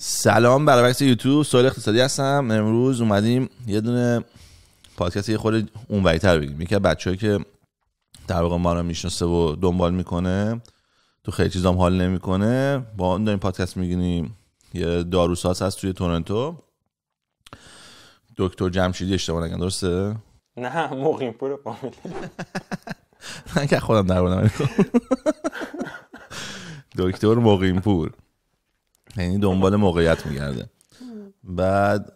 سلام بکس یوتیوب سوال اقتصادی هستم امروز اومدیم یه دونه پادکست یه خورده اونوریتر بگیم یکی از که در واقع ما رو میشناسه و دنبال میکنه تو خیلی چیزام حال نمیکنه با اون داریم پادکست میگینیم یه داروساز هست توی تورنتو دکتر جمشیدی اشتباه نگم درسته نه مقیم پور فامیلی من که خودم در دکتر مقیم پور یعنی دنبال موقعیت میگرده بعد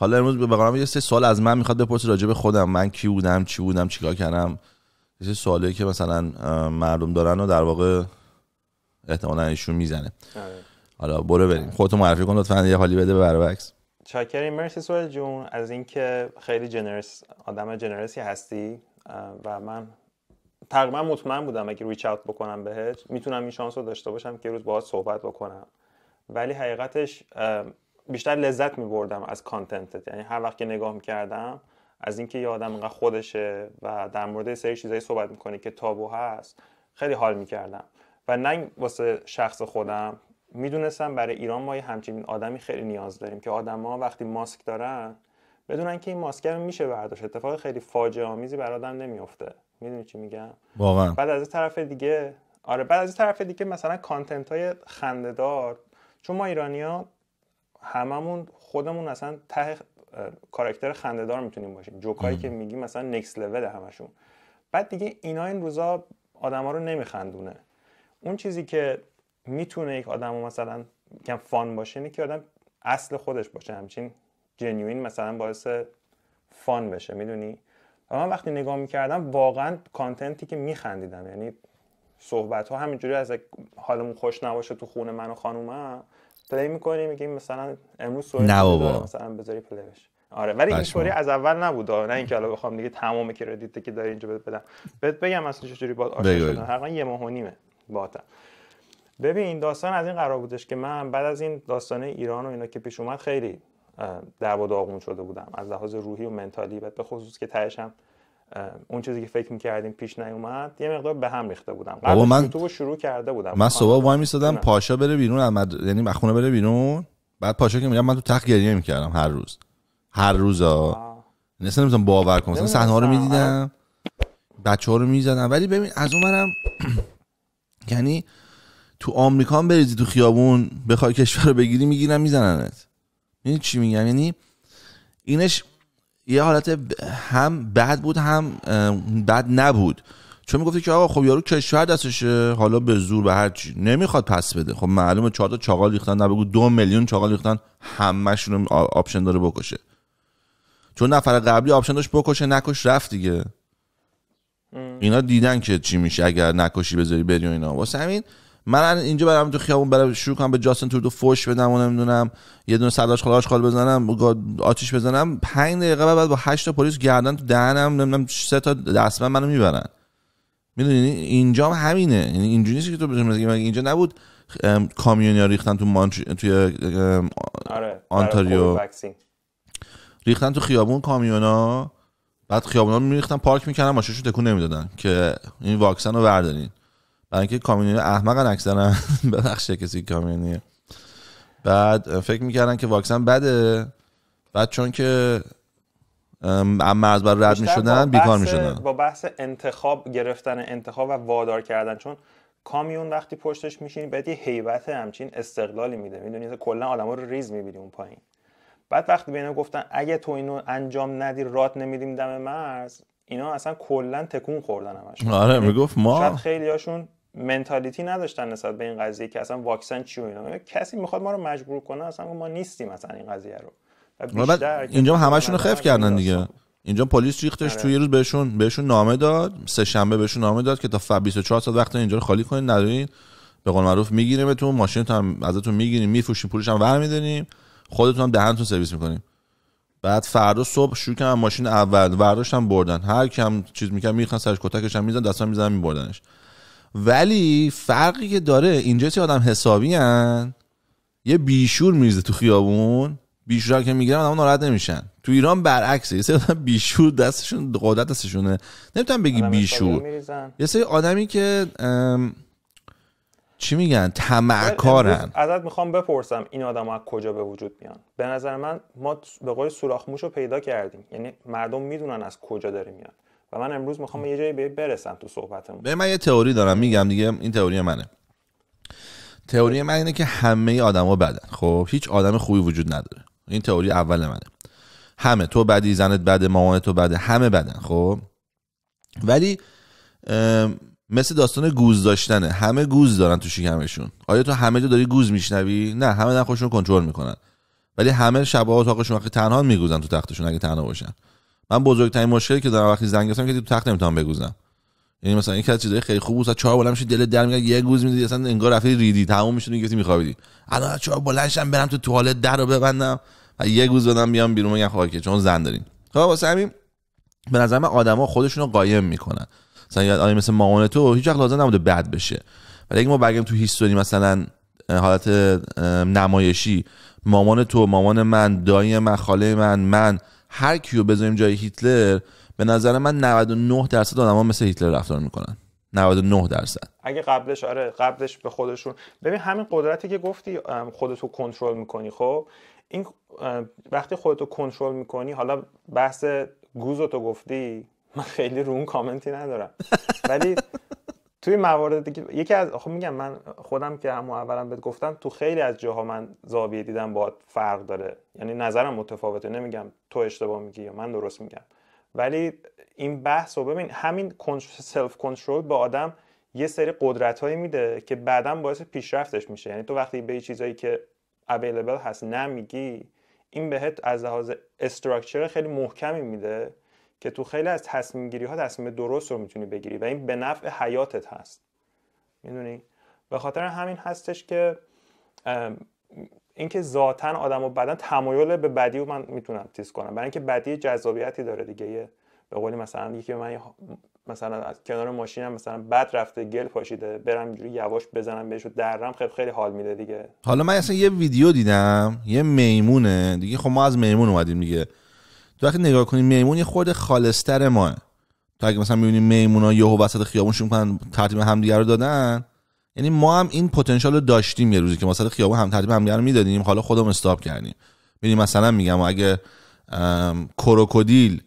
حالا امروز به بقرام یه سه سوال از من میخواد بپرسه راجع به خودم من کی بودم چی بودم چیکار کردم یه سوالی که مثلا مردم دارن و در واقع احتمالا ایشون میزنه آره. حالا برو بریم خودتو معرفی کن لطفا یه حالی بده به بربکس مرسی سوال جون از اینکه خیلی جنرس آدم جنرسی هستی و من تقریبا مطمئن بودم اگه ریچ اوت بکنم بهت میتونم این شانس رو داشته باشم که روز باهات صحبت بکنم ولی حقیقتش بیشتر لذت میبردم از کانتنتت یعنی هر وقت که نگاه میکردم از اینکه یه آدم اینقدر خودشه و در مورد سری چیزایی صحبت میکنه که تابو هست خیلی حال میکردم و نه واسه شخص خودم میدونستم برای ایران ما یه همچین آدمی خیلی نیاز داریم که آدما وقتی ماسک دارن بدونن که این ماسک میشه برداشت اتفاق خیلی فاجعه آمیزی برای آدم نمیفته میدونی چی میگم واقعا بعد از طرف دیگه آره بعد از طرف دیگه مثلا کانتنت های خندهدار چون ما ها هممون خودمون اصلا ته کاراکتر خندهدار میتونیم باشیم جوکایی که میگی مثلا نکس لول همشون بعد دیگه اینا این روزا آدما رو نمیخندونه اون چیزی که میتونه یک آدم مثلا کم فان باشه اینه که آدم اصل خودش باشه همچین جنیوین مثلا باعث فان بشه میدونی و من وقتی نگاه میکردم واقعا کانتنتی که میخندیدم یعنی صحبت ها همینجوری از حالمون خوش نباشه تو خونه من و خانومم پلی میکنیم میگیم مثلا امروز سوال مثلا بذاری پلی آره ولی اینطوری از اول نبود نه اینکه حالا بخوام دیگه تمام کردیت که داری اینجا بهت بدم بهت بگم اصلا چجوری با آشنا یه ماه و نیمه باهاتم ببین داستان از این قرار بودش که من بعد از این داستان ایران و اینا که پیش اومد خیلی در و داغون شده بودم از لحاظ روحی و منتالی بعد به خصوص که تهشم اون چیزی که فکر میکردیم پیش نیومد یه مقدار به هم ریخته بودم قبل من تو شروع کرده بودم من صبح آره. وای میستادم پاشا بره بیرون احمد یعنی مخونه بره بیرون بعد پاشا که میگم من تو تخت گریه میکردم هر روز هر روزا مثلا نمیتونم باور کنم مثلا صحنه رو میدیدم بچه رو میزدم ولی ببین از اون منم یعنی تو آمریکا هم بریزی تو خیابون بخوای کشور رو بگیری میگیرن میزننت یعنی چی میگم یعنی اینش یه حالت هم بد بود هم بد نبود چون میگفتی که آقا خب یارو کشور دستش حالا به زور به هر چی نمیخواد پس بده خب معلومه چهار تا چاقال ریختن نبگو دو میلیون چاقال ریختن همشون آپشن داره بکشه چون نفر قبلی آپشن داشت بکشه نکش رفت دیگه اینا دیدن که چی میشه اگر نکشی بذاری بری و اینا واسه همین من اینجا برم تو خیابون برم شروع کنم به جاستن تو فوش بدم و نمیدونم یه دونه سلاش خلاش خال بزنم آتیش بزنم 5 دقیقه بعد با 8 تا پلیس گردن تو دهنم نمیدونم سه تا دستمن منو میبرن میدونی یعنی اینجا هم همینه یعنی اینجوری نیست که تو بتونی اینجا نبود کامیونیا ریختن تو مانچ توی آره، آنتاریو ریختن تو خیابون کامیونا بعد خیابونا رو میریختن پارک میکردن ماشینشو تکون نمیدادن که این واکسن رو بردارین برای اینکه کامیونی احمقن اکثرا ببخشه کسی کامیونیه بعد فکر میکردن که واکسن بده بعد چون که اما از بر رد میشدن بیکار میشدن با بحث انتخاب گرفتن انتخاب و وادار کردن چون کامیون وقتی پشتش میشینی بعد یه هیبت همچین استقلالی میده میدونی کلا آدما رو ریز میبینی اون پایین بعد وقتی به گفتن اگه تو اینو انجام ندی رات نمیدیم دم مرز اینا اصلا کلا تکون خوردن همش آره میگفت ما منتالیتی نداشتن نسبت به این قضیه که اصلا واکسن چی اینا یعنی کسی میخواد ما رو مجبور کنه اصلا ما نیستیم اصلا این قضیه رو اینجا همشون رو خف کردن دیگه اینجا پلیس ریختش آره. تو یه روز بهشون بهشون نامه داد سه شنبه بهشون نامه داد که تا 24 ساعت وقت اینجا رو خالی کنین ندارین به قول معروف میگیریمتون ماشینتون هم ازتون میگیریم میفروشیم پولش هم برمیداریم خودتون هم دهنتون سرویس میکنیم بعد فردا صبح شروع کردن ماشین اول ورداشتن بردن هر کم چیز میکرد میخوان سرش کتکش هم دستام میزنن میبردنش ولی فرقی که داره اینجا چه آدم حسابی هن. یه بیشور میریزه تو خیابون بیشور که میگیرن اما ناراحت نمیشن تو ایران برعکسه یه سری آدم بیشور دستشون قدرت دستشونه نمیتونم بگی بیشور یه سری آدمی که چی میگن تمعکارن ازت میخوام بپرسم این آدم از کجا به وجود میان به نظر من ما به قول سوراخ رو پیدا کردیم یعنی مردم میدونن از کجا داره میاد و من امروز میخوام یه جایی برسم تو صحبتمون به من یه تئوری دارم میگم دیگه این تئوری منه تئوری من اینه که همه آدما بدن خب هیچ آدم خوبی وجود نداره این تئوری اول منه همه تو بدی زنت بده مامان تو بده همه بدن خب ولی مثل داستان گوز داشتنه همه گوز دارن تو شکمشون آیا تو همه تو داری گوز میشنوی نه همه خودشون کنترل میکنن ولی همه تو اتاقشون وقتی تنها میگوزن تو تختشون اگه تنها باشن من بزرگترین مشکلی که در وقتی زنگ که تو تخت نمیتونم بگوزم یعنی مثلا این از چیزای خیلی خوب بود چهار بالا میشه دل در میگه یه گوز میدی اصلا انگار رفتی ریدی تموم میشه میگی میخوابیدی الان چهار بلنشم برم تو توالت در ببندم و یه گوز بدم بیام بیرون خواهی خب خاکه چون زن دارین خب واسه همین به نظر من آدما خودشونو قایم میکنن مثلا یاد آدمی مثل مامان تو هیچ وقت لازم نبوده بد بشه ولی اگه ما برگردیم تو هیستوری مثلا حالت نمایشی مامان تو مامان من دایی من خاله من من هر کیو بذاریم جای هیتلر به نظر من 99 درصد آدما مثل هیتلر رفتار میکنن 99 درصد اگه قبلش آره قبلش به خودشون ببین همین قدرتی که گفتی خودتو کنترل میکنی خب این وقتی خودتو کنترل میکنی حالا بحث گوزتو تو گفتی من خیلی رو اون کامنتی ندارم ولی توی موارد دیگه یکی از خب میگم من خودم که هم اولا بهت گفتم تو خیلی از جاها من زاویه دیدم با فرق داره یعنی نظرم متفاوته نمیگم تو اشتباه میگی یا من درست میگم ولی این بحث رو ببین همین سلف کنترل به آدم یه سری قدرت هایی میده که بعدا باعث پیشرفتش میشه یعنی تو وقتی به چیزایی که اویلیبل هست نمیگی این بهت از لحاظ استراکچر خیلی محکمی میده که تو خیلی از تصمیم گیری ها تصمیم درست رو میتونی بگیری و این به نفع حیاتت هست میدونی به خاطر همین هستش که اینکه ذاتا آدم و بدن تمایل به بدی رو من میتونم تیز کنم برای اینکه بدی جذابیتی داره دیگه به قولی مثلا یکی به من مثلا از کنار ماشینم مثلا بد رفته گل پاشیده برم اینجوری یواش بزنم بهش و درم خیلی خب خیلی حال میده دیگه حالا من اصلا یه ویدیو دیدم یه میمونه دیگه خب ما از میمون اومدیم دیگه تو وقتی نگاه کنیم میمون یه خورده خالصتر ما تو اگه مثلا میبینیم میمونا یهو وسط خیابون شروع ترتیب همدیگه رو دادن یعنی ما هم این پتانسیل رو داشتیم یه روزی که وسط خیابون هم ترتیب همدیگه رو میدادیم حالا خودمون استاپ کردیم ببین مثلا میگم اگه کروکودیل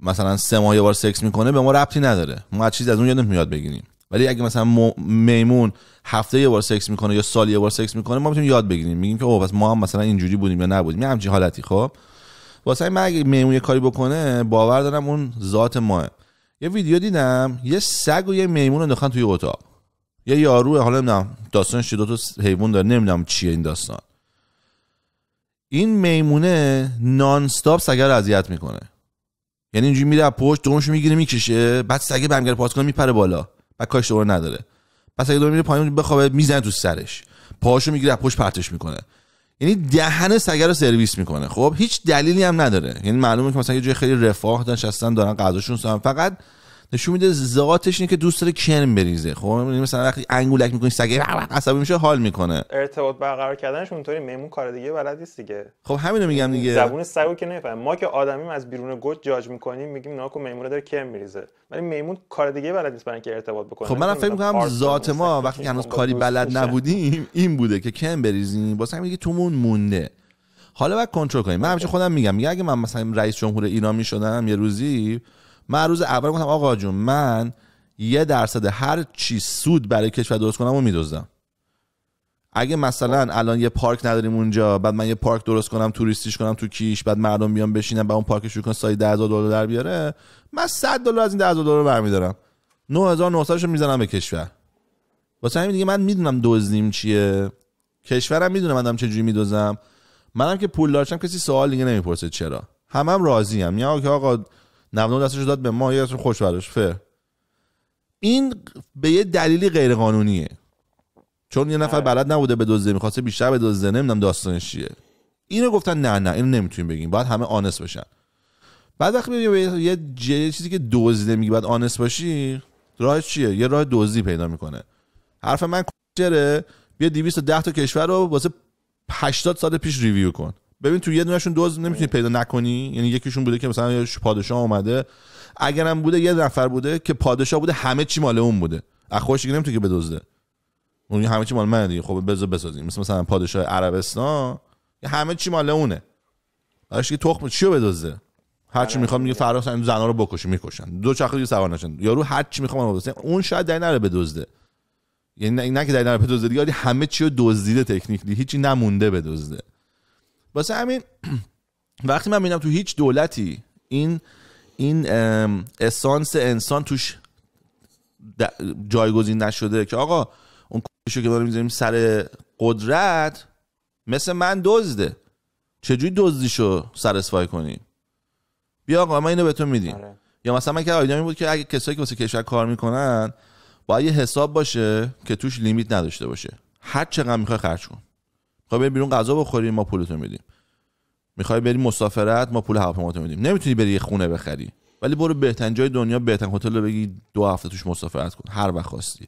مثلا سه ماه یه بار سکس میکنه به ما ربطی نداره ما چیز از اون یادم میاد بگیریم ولی اگه مثلا میمون هفته یه بار سکس میکنه یا سال یه بار سکس میکنه ما میتونیم یاد بگیریم میگیم که او پس ما هم مثلا اینجوری بودیم یا نبودیم یه حالتی خب واسه من اگه میمون یه کاری بکنه باور دارم اون ذات ماه یه ویدیو دیدم یه سگ و یه میمون رو توی اتاق یه یارو حالا نمیدونم داستانش چی دو تا حیوان داره نمیدونم چیه این داستان این میمونه نان استاپ سگه رو اذیت میکنه یعنی اینجوری میره پشت دومش میگیره میکشه بعد سگه برمیگره پاس کنه میپره بالا بعد کاش دوباره نداره پس اگه دوباره میره پایین بخوابه میزنه تو سرش پاهاشو میگیره پشت پرتش میکنه یعنی دهن سگه رو سرویس میکنه خب هیچ دلیلی هم نداره یعنی معلومه که مثلا یه جای خیلی رفاه داشتن دارن غذاشون سن فقط نشون میده ذاتش اینه که دوست داره کرم بریزه خب یعنی مثلا وقتی انگولک میکنی سگ عصبی میشه حال میکنه ارتباط برقرار کردنش اونطوری میمون کار دیگه بلد نیست دیگه خب همینو میگم دیگه زبون سگو که نفهم ما که آدمیم از بیرون گوت جاج میکنیم میگیم ناکو میمون داره کرم میریزه ولی میمون کار دیگه بلد نیست برای اینکه ارتباط بکنه خب منم فکر میکنم ذات ما وقتی هنوز کاری بلد نبودیم این بوده که کم بریزیم واسه همین تومون مونده حالا بعد کنترل کنیم من همیشه خودم میگم میگم اگه من مثلا رئیس جمهور ایران میشدم یه روزی من روز اول گفتم آقا جون من یه درصد هر چی سود برای کشور درست کنم و میدوزم. اگه مثلا الان یه پارک نداریم اونجا بعد من یه پارک درست کنم توریستیش کنم تو کیش بعد مردم بیان بشینن بعد اون پارک شروع کنه سایه 10000 دلار در بیاره من 100 دلار از این 10000 دلار برمیدارم 9900 رو میزنم به کشور واسه همین دیگه من میدونم دزدیم چیه کشورم میدونم منم چه جوری میدوزم منم که پول دارشم کسی سوال دیگه نمیپرسه چرا همم هم راضیم یا که آقا 99 دستش داد به ما یه خوش براش این به یه دلیلی غیرقانونیه چون یه نفر آره. بلد نبوده به دزدی میخواسته بیشتر به دزدی نمیدونم داستانش چیه اینو گفتن نه نه اینو نمیتونیم بگیم باید همه آنس بشن بعد وقتی یه چیزی که دزده میگی باید آنس باشی راه چیه یه راه دزدی پیدا میکنه حرف من کجره بیا 210 تا کشور رو واسه 80 سال پیش ریویو کن ببین تو یه دونهشون دوز نمیتونی آره. پیدا نکنی یعنی یکیشون بوده که مثلا پادشاه اومده اگرم بوده یه نفر بوده که پادشاه بوده همه چی مال اون بوده از خودش دیگه نمیتونه که بدزده اون همه چی مال منه دیگه خب بذار بسازیم مثل مثلا پادشاه عربستان همه چی مال اونه براش که تخم چیو بدزده هر چی آره، میخوام میگه آره. فراس زن زنا رو بکشه میکشن دو چرخه دیگه سوار نشن یارو هر چی میخوام اون شاید دلیل نره بدزده یعنی نه که دلیل نره بدزده یعنی همه چی رو دزدیده تکنیکلی هیچی نمونده بدزده واسه همین وقتی من میبینم تو هیچ دولتی این این اسانس انسان توش جایگزین نشده که آقا اون کوشو که داریم میذاریم سر قدرت مثل من دزده چجوری دزدیشو سر اسفای کنیم بیا آقا ما اینو به تو میدیم آره. یا مثلا من که آیدیا بود که اگه کسایی که واسه کشور کار میکنن باید یه حساب باشه که توش لیمیت نداشته باشه هر چقدر میخوای خرج کن میخوای بری بیرون غذا بخوری ما پولتو میدیم میخوای بری مسافرت ما پول هواپیماتو میدیم نمیتونی بری یه خونه بخری ولی برو بهترین جای دنیا بهترین هتل رو بگی دو هفته توش مسافرت کن هر وقت خواستی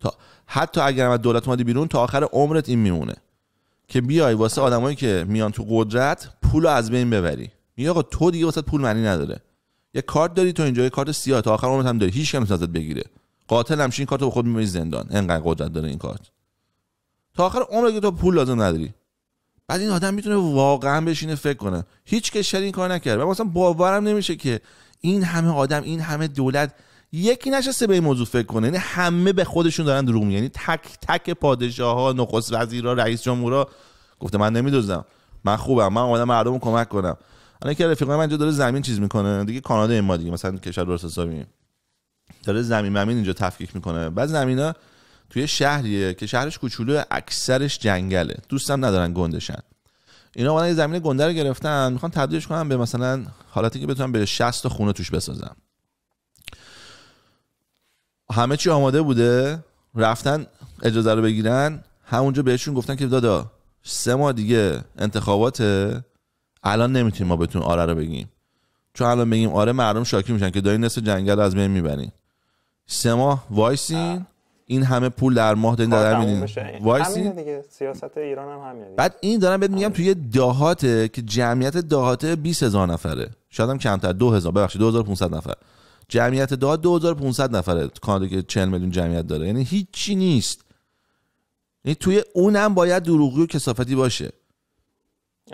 تا حتی اگر از دولت مادی بیرون تا آخر عمرت این میمونه که بیای واسه آدمایی که میان تو قدرت پول از بین ببری میگه آقا تو دیگه واسه پول معنی نداره یه کارت داری تو اینجا کارت سیاه تا آخر عمرت هم داری هیچ کم ازت بگیره قاتل همش این کارت رو به خود میبری زندان انقدر قدرت داره این کارت تا آخر عمر که تو پول لازم نداری بعد این آدم میتونه واقعا بشینه فکر کنه هیچ کشور این کار نکرد و اصلا باورم نمیشه که این همه آدم این همه دولت یکی نشسته به این موضوع فکر کنه یعنی همه به خودشون دارن دروغ یعنی تک تک پادشاه ها نخست وزیرها رئیس جمهورا گفته من نمیدوزم من خوبم من اومدم مردم کمک کنم الان که رفیق من اینجا داره زمین چیز میکنه دیگه کانادا اما ما دیگه مثلا کشور درست حسابی داره زمین ممین اینجا تفکیک میکنه بعد زمینا توی شهریه که شهرش کوچولو اکثرش جنگله دوستم ندارن گندشن اینا اومدن زمین گنده رو گرفتن میخوان تبدیلش کنن به مثلا حالتی که بتونن به 60 تا خونه توش بسازن همه چی آماده بوده رفتن اجازه رو بگیرن همونجا بهشون گفتن که دادا سه ماه دیگه انتخابات الان نمیتونیم ما بهتون آره رو بگیم چون الان بگیم آره مردم شاکی میشن که دارین نصف جنگل از بین میبرین سه ماه وایسین این همه پول در ماه دارین در میدین وایسی دیگه سیاست ایران هم همینه بعد این دارم بهت میگم توی دهاته که جمعیت دهاته 20000 نفره شاید هم کمتر 2000 ببخشید 2500 نفر جمعیت دهات 2500 نفره کانادا که 40 میلیون جمعیت داره یعنی هیچی نیست یعنی توی اونم باید دروغی و کسافتی باشه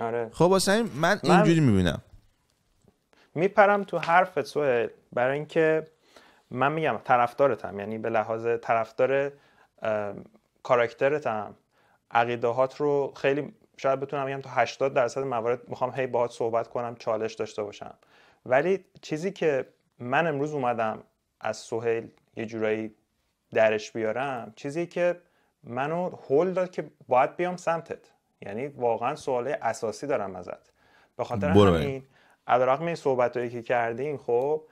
آره خب واسه من اینجوری میبینم میپرم تو حرفت سوهل برای اینکه من میگم طرفدارتم یعنی به لحاظ طرفدار کاراکترتم عقیدهات رو خیلی شاید بتونم بگم تا 80 درصد موارد میخوام هی باهات صحبت کنم چالش داشته باشم ولی چیزی که من امروز اومدم از سهیل یه جورایی درش بیارم چیزی که منو هول داد که باید بیام سمتت یعنی واقعا سواله اساسی دارم ازت به خاطر همین علیرغم این صحبتایی که کردیم خب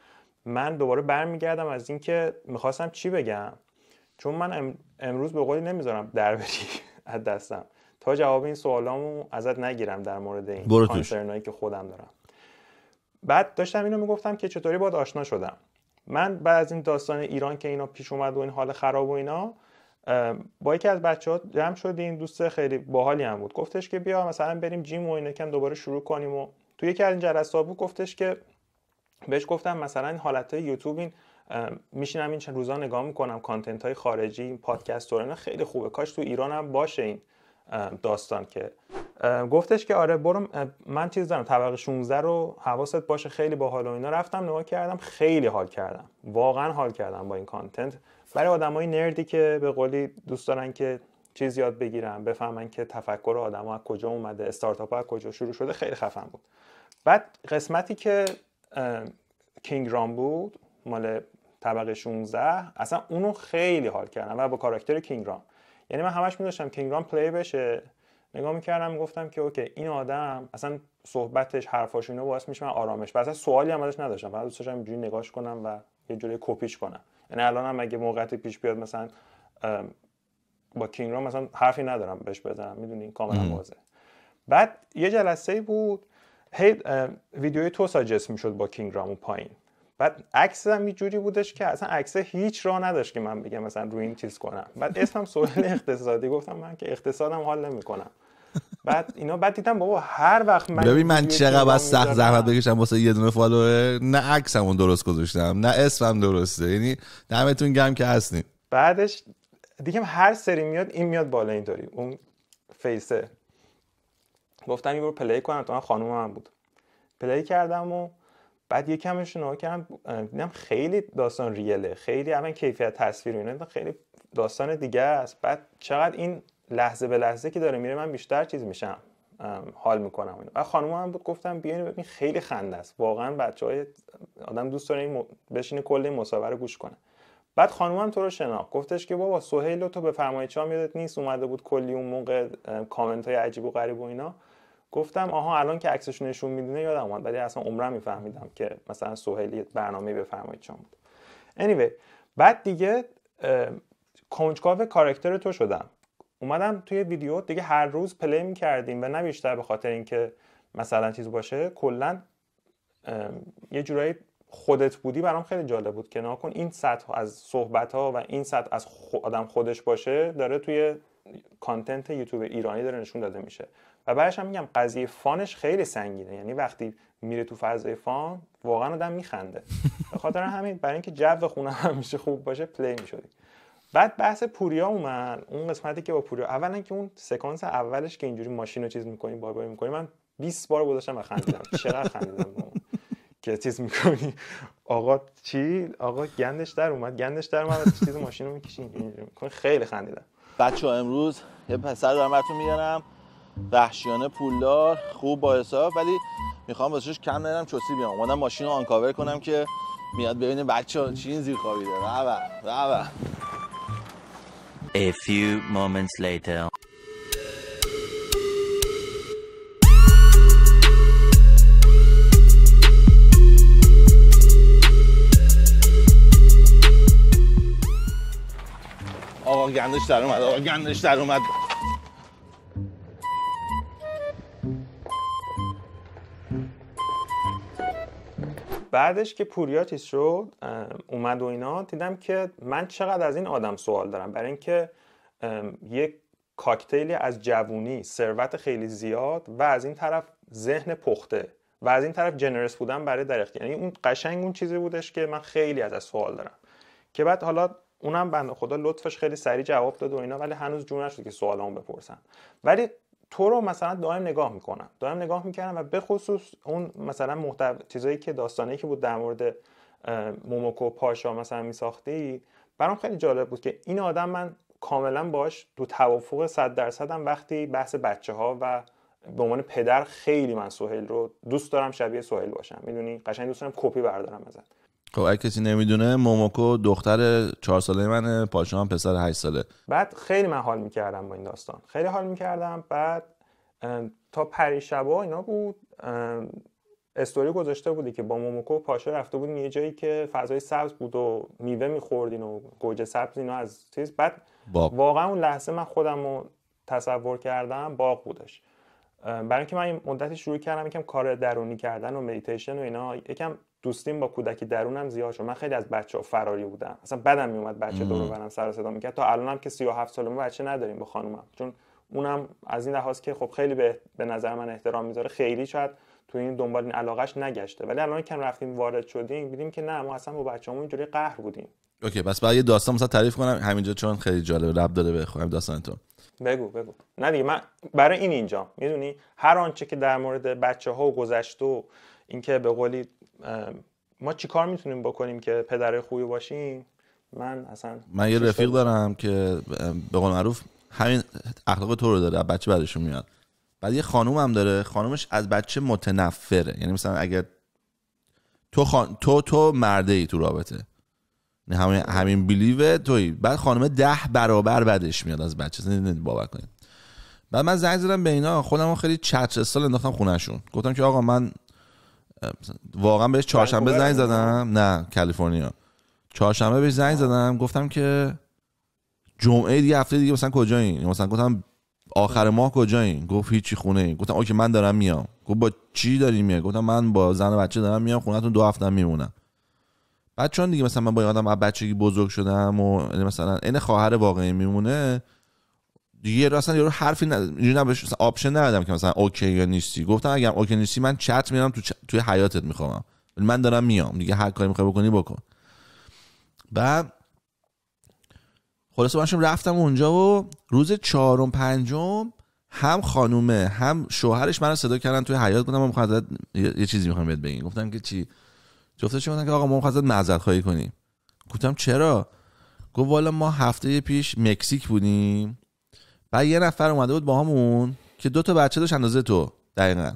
من دوباره برمیگردم از اینکه میخواستم چی بگم چون من امروز به قولی نمیذارم در بری از دستم تا جواب این سوالامو ازت نگیرم در مورد این کانسرنایی که خودم دارم بعد داشتم اینو میگفتم که چطوری باید آشنا شدم من بعد از این داستان ایران که اینا پیش اومد و این حال خراب و اینا با یکی از بچه ها جمع این دوست خیلی باحالی هم بود گفتش که بیا مثلا بریم جیم و اینا کم دوباره شروع کنیم و تو یکی از این جلسات گفتش که بهش گفتم مثلا این حالت های یوتیوب این میشینم این چند روزا نگاه میکنم کانتنت های خارجی پادکست ها خیلی خوبه کاش تو ایران هم باشه این داستان که گفتش که آره برم من چیز دارم طبقه 16 رو حواست باشه خیلی با و اینا رفتم نگاه کردم خیلی حال کردم واقعا حال کردم با این کانتنت برای آدمای نردی که به قولی دوست دارن که چیز یاد بگیرن بفهمن که تفکر ها از کجا اومده استارتاپ از کجا شروع شده خیلی خفن بود بعد قسمتی که کینگ رام بود مال طبقه 16 اصلا اونو خیلی حال کردم و با کاراکتر کینگ رام یعنی من همش می‌داشتم کینگ رام پلی بشه نگاه میکردم گفتم که اوکی این آدم اصلا صحبتش حرفاش اینو باعث میشه من آرامش و اصلا سوالی هم ازش نداشتم فقط دوست داشتم اینجوری نگاش کنم و یه جوری کپیش کنم یعنی الان هم اگه موقعیت پیش بیاد مثلا با کینگ رام مثلا حرفی ندارم بهش بزنم میدونی کاملا واضحه بعد یه جلسه بود هی ویدیوی تو ساجست میشد با کینگ رامو پایین بعد عکس هم یه جوری بودش که اصلا عکس هیچ راه نداشت که من بگم مثلا روی این چیز کنم بعد اسمم سوال اقتصادی گفتم من که اقتصادم حال نمیکنم بعد اینا بعد دیدم بابا هر وقت من ببین من چقدر از سخت زحمت بکشم واسه یه دونه فالوور نه اون درست گذاشتم نه اسمم درسته یعنی دمتون گم که هستین بعدش دیگه هر سری میاد این میاد بالا اینطوری اون فیسه گفتم یه برو پلی کنم تو خانوم هم بود پلی کردم و بعد کمش نگاه کردم دیدم خیلی داستان ریله خیلی اما کیفیت تصویر و اینا خیلی داستان دیگه است بعد چقدر این لحظه به لحظه که داره میره من بیشتر چیز میشم حال میکنم اینو بعد خانم بود گفتم بیاین ببین خیلی خنده است واقعا بچه های آدم دوست داره این بشینه کل این گوش کنه بعد خانم هم تو رو شناخت گفتش که بابا سهیل تو به بفرمایید چام یادت نیست اومده بود کلی اون موقع کامنت های عجیب و غریب و اینا گفتم آها الان که عکسش نشون میدونه یادم اومد ولی اصلا عمرم میفهمیدم که مثلا سهیلی برنامه بفرمایید چون بود anyway بعد دیگه کنجکاو کارکتر تو شدم اومدم توی ویدیو دیگه هر روز پلی میکردیم کردیم و نه بیشتر به خاطر اینکه مثلا چیز باشه کلا یه جورایی خودت بودی برام خیلی جالب بود که ناکن این سطح از صحبت ها و این سطح از آدم خودش باشه داره توی کانتنت یوتیوب ایرانی داره نشون داده میشه و بعدش هم میگم قضیه فانش خیلی سنگینه یعنی وقتی میره تو فضای فان واقعا آدم میخنده به خاطر همین برای اینکه جو خونه همیشه خوب باشه پلی میشدی بعد بحث پوریا اومد اون قسمتی که با پوریا اولا که اون سکانس اولش که اینجوری ماشین رو چیز میکنی بار بار میکنی من 20 بار گذاشتم و خندیدم چقدر خندیدم که چیز میکنی آقا چی آقا گندش در اومد گندش در اومد چیز ماشین رو میکشی خیلی خندیدم بچه امروز یه پسر دارم براتون میارم وحشیانه پولدار خوب با حساب ولی میخوام واسش کم ندارم چوسی بیام اومدم ماشین رو آنکاور کنم که میاد ببینه بچه چی این زیر خوابیده بابا بابا A few moments later آقا گندش در اومد گندش در اومد بعدش که پوریاتیس شد اومد و اینا دیدم که من چقدر از این آدم سوال دارم برای اینکه یک کاکتیلی از جوونی ثروت خیلی زیاد و از این طرف ذهن پخته و از این طرف جنرس بودن برای درختی یعنی اون قشنگ اون چیزی بودش که من خیلی ازش از سوال دارم که بعد حالا اونم بنده خدا لطفش خیلی سریع جواب داد و اینا ولی هنوز جون نشد که سوالامو بپرسم ولی تو رو مثلا دائم نگاه میکنم دائم نگاه میکردم و به خصوص اون مثلا محتو... چیزایی که داستانی که بود در مورد موموکو پاشا مثلا میساختی برام خیلی جالب بود که این آدم من کاملا باش دو توافق صد درصدم وقتی بحث بچه ها و به عنوان پدر خیلی من سوهل رو دوست دارم شبیه سوهل باشم میدونی قشنگ دوست دارم کپی بردارم ازت خب اگه کسی نمیدونه موموکو دختر چهار ساله منه پاشا هم پسر هشت ساله بعد خیلی من حال میکردم با این داستان خیلی حال میکردم بعد تا پریشبا اینا بود استوری گذاشته بودی که با موموکو پاشا رفته بودیم یه جایی که فضای سبز بود و میوه میخوردین و گوجه سبز اینا از چیز بعد واقعا اون لحظه من خودم رو تصور کردم باغ بودش برای اینکه من این مدتی شروع کردم یکم کار درونی کردن و مدیتیشن و اینا یکم دوستیم با کودکی درونم زیاد شد من خیلی از بچه ها فراری بودم اصلا بدم میومد بچه دور برم سر صدا میکرد تا الانم که 37 سالمه بچه نداریم با خانومم چون اونم از این لحاظ که خب خیلی به, به نظر من احترام میذاره خیلی شاید تو این دنبال این علاقش نگشته ولی الان کم رفتیم وارد شدیم دیدیم که نه ما اصلا با بچه‌مون اینجوری قهر بودیم اوکی بس بعد یه داستان مثلا تعریف کنم همینجا چون خیلی جالب رب داره بخوام داستان تو بگو بگو نه دیگه من برای این اینجا میدونی هر آنچه که در مورد بچه ها و گذشته و اینکه به قولی ما چیکار میتونیم بکنیم که پدر خوبی باشیم من اصلا من یه رفیق دارم که به قول معروف همین اخلاق تو رو داره بچه بعدشون میاد بعد یه خانوم هم داره خانومش از بچه متنفره یعنی مثلا اگر تو خان... تو تو مرده ای تو رابطه یعنی همین همین بیلیو توی بعد خانم ده برابر بعدش میاد از بچه باور کنید بعد من زنگ زدم به اینا خودم خیلی چتر سال انداختم خونهشون گفتم که آقا من واقعا بهش چهارشنبه زنگ زدم نه کالیفرنیا چهارشنبه بهش زنگ زدم گفتم که جمعه دیگه هفته دیگه مثلا کجایین مثلا گفتم آخر ماه کجایین گفت هیچی خونه این گفتم اوکی من دارم میام گفت با چی داری میای گفتم من با زن و بچه دارم میام خونهتون دو هفته میمونم بعد چون دیگه مثلا من با یه آدم از بچگی بزرگ شدم و مثلا این خواهر واقعی میمونه دیگه اصلا یارو حرفی نزد اینجوری آپشن ندادم که مثلا اوکی یا نیستی گفتم اگر اوکی نیستی من چت میرم تو توی حیاتت میخوام من دارم میام دیگه هر کاری میخوای بکنی بکن و خلاصه باشم رفتم اونجا و روز چهارم پنجم هم خانومه هم شوهرش من رو صدا کردن توی حیات گفتم من خواهد یه چیزی میخوام بهت بگم گفتم که چی جفتش گفتن که آقا من خواهد معذرت خواهی کنیم گفتم چرا گفت والا ما هفته پیش مکزیک بودیم بعد یه نفر اومده بود با همون که دو تا بچه داشت اندازه تو دقیقا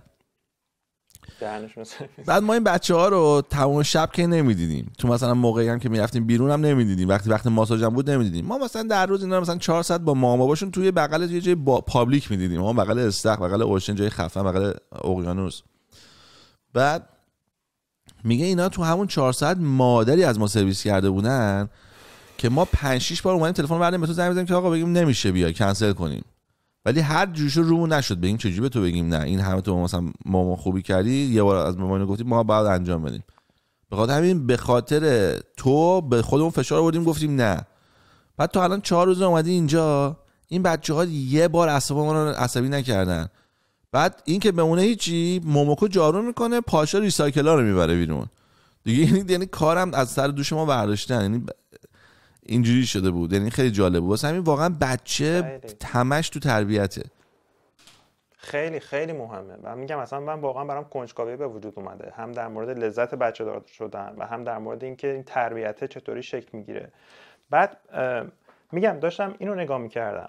بعد ما این بچه ها رو تمام شب که نمیدیدیم تو مثلا موقعی هم که میرفتیم بیرون هم نمیدیدیم وقتی وقت ماساژ هم بود نمیدیدیم ما مثلا در روز اینا مثلا 4 ساعت با ماما باشون توی بغل یه جای پابلیک میدیدیم ما بغل استخ بغل اوشن جای خفه، بغل اقیانوس بعد میگه اینا تو همون 4 ساعت مادری از ما سرویس کرده بودن که ما 5 6 بار اومدیم تلفن بردیم به تو زنگ بزنیم که آقا بگیم نمیشه بیا کنسل کنیم ولی هر جوش رو نشد بگیم چجوری به تو بگیم نه این همه تو مثلا ما خوبی کردی یه بار از مامان گفتیم ما بعد انجام بدیم به خاطر همین به خاطر تو به خودمون فشار آوردیم گفتیم نه بعد تو الان چهار روز اومدی اینجا این بچه ها یه بار اعصاب ما رو عصبی نکردن بعد این که بمونه هیچی موموکو جارو میکنه پاشا ریسایکلا رو میبره بیرون دیگه یعنی یعنی کارم از سر دوش ما برداشتن یعنی اینجوری شده بود یعنی خیلی جالب بود واسه همین واقعا بچه تمش تو تربیته خیلی خیلی مهمه و میگم اصلا من واقعا برام کنجکاوی به وجود اومده هم در مورد لذت بچه دار شدن و هم در مورد اینکه این تربیته چطوری شکل میگیره بعد میگم داشتم اینو نگاه میکردم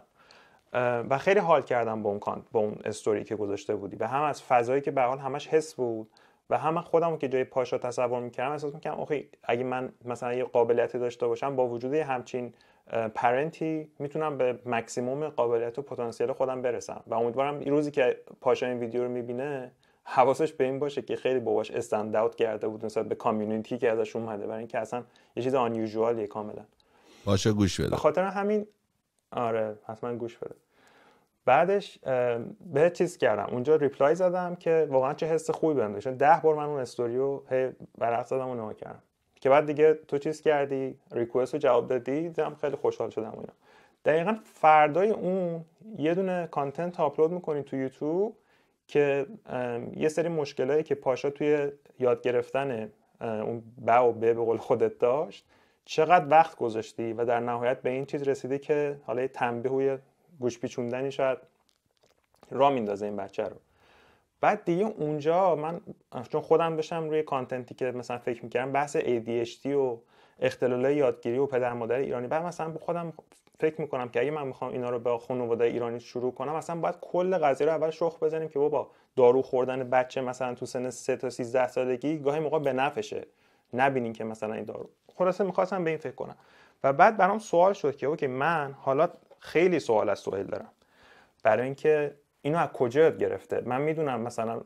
و خیلی حال کردم با اون با اون استوری که گذاشته بودی و هم از فضایی که به همش حس بود و هم خودم که جای پاشا تصور میکردم احساس میکردم اخی اگه من مثلا یه قابلیتی داشته باشم با وجود همچین پرنتی میتونم به مکسیموم قابلیت و پتانسیل خودم برسم و امیدوارم این روزی که پاشا این ویدیو رو میبینه حواسش به این باشه که خیلی باباش استند اوت کرده بود نسبت به کامیونیتی که ازش اومده برای اینکه اصلا یه چیز آن کاملا باشه گوش بده خاطر همین آره حتما گوش بده بعدش به چیز کردم اونجا ریپلای زدم که واقعا چه حس خوبی بهم داشت ده بار من اون استوریو هی زدم و نگاه کردم که بعد دیگه تو چیز کردی ریکوست رو جواب دادی دیدم خیلی خوشحال شدم اینا دقیقا فردای اون یه دونه کانتنت آپلود میکنی تو یوتیوب که یه سری مشکلایی که پاشا توی یاد گرفتن اون با و ب به قول خودت داشت چقدر وقت گذاشتی و در نهایت به این چیز رسیدی که حالا یه گوش پیچوندنی شاید را میندازه این بچه رو بعد دیگه اونجا من چون خودم داشتم روی کانتنتی که مثلا فکر میکردم بحث ADHD و اختلال یادگیری و پدر مادر ایرانی بعد مثلا به خودم فکر میکنم که اگه من میخوام اینا رو به خانواده ایرانی شروع کنم مثلا باید کل قضیه رو اول شخ بزنیم که بابا دارو خوردن بچه مثلا تو سن 3 تا 13 سالگی گاهی موقع به نفشه نبینین که مثلا این دارو خلاصه میخواستم به این فکر کنم و بعد برام سوال شد که اوکی من حالا خیلی سوال از سوهل دارم برای اینکه اینو از کجا یاد گرفته من میدونم مثلا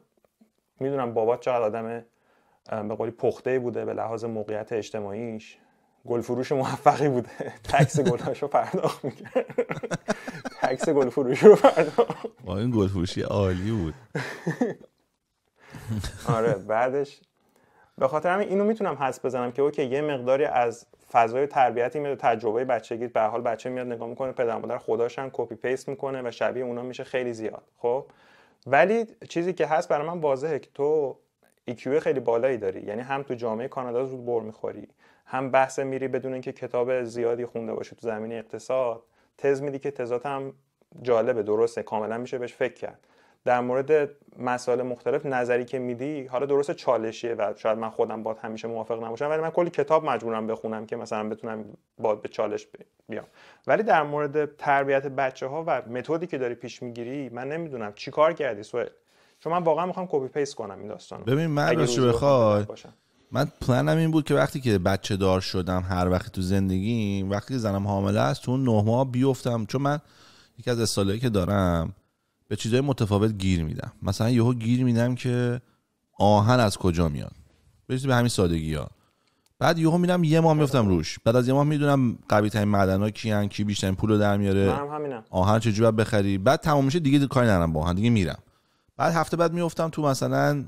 میدونم بابات چقدر آدم به قولی پخته بوده به لحاظ موقعیت اجتماعیش گلفروش موفقی بوده تکس گلاشو رو پرداخت میکرد تکس گلفروش رو پرداخت این گلفروشی عالی بود آره بعدش به خاطر همین اینو میتونم حس بزنم که اوکی یه مقداری از فضای تربیتی میاد تجربه بچگی به حال بچه میاد نگاه میکنه پدر مادر خداشن کپی پیست میکنه و شبیه اونا میشه خیلی زیاد خب ولی چیزی که هست برای من واضحه که تو ایکیو خیلی بالایی داری یعنی هم تو جامعه کانادا زود بر میخوری هم بحث میری بدون اینکه کتاب زیادی خونده باشی تو زمین اقتصاد تز میدی که تزات هم جالبه درسته کاملا میشه بهش فکر کرد در مورد مسائل مختلف نظری که میدی حالا درست چالشیه و شاید من خودم باد همیشه موافق نباشم ولی من کلی کتاب مجبورم بخونم که مثلا بتونم باد به چالش بیام ولی در مورد تربیت بچه ها و متدی که داری پیش میگیری من نمیدونم چیکار کردی سوئل چون من واقعا میخوام کپی پیس کنم این داستان ببین من رو بخوای من پلنم این بود که وقتی که بچه دار شدم هر وقت تو زندگی وقتی زنم حامله است تو نه ماه بیفتم چون من یکی از که دارم به چیزهای متفاوت گیر میدم مثلا یهو گیر میدم که آهن از کجا میاد به همین سادگی ها بعد یهو میرم یه ماه میفتم روش بعد از یه ماه میدونم قوی ترین معدن ها کیان کی بیشتر پول در میاره آهن چجوری بخری بعد تمام میشه دیگه کاری نرم با آهن دیگه میرم بعد هفته بعد میفتم تو مثلا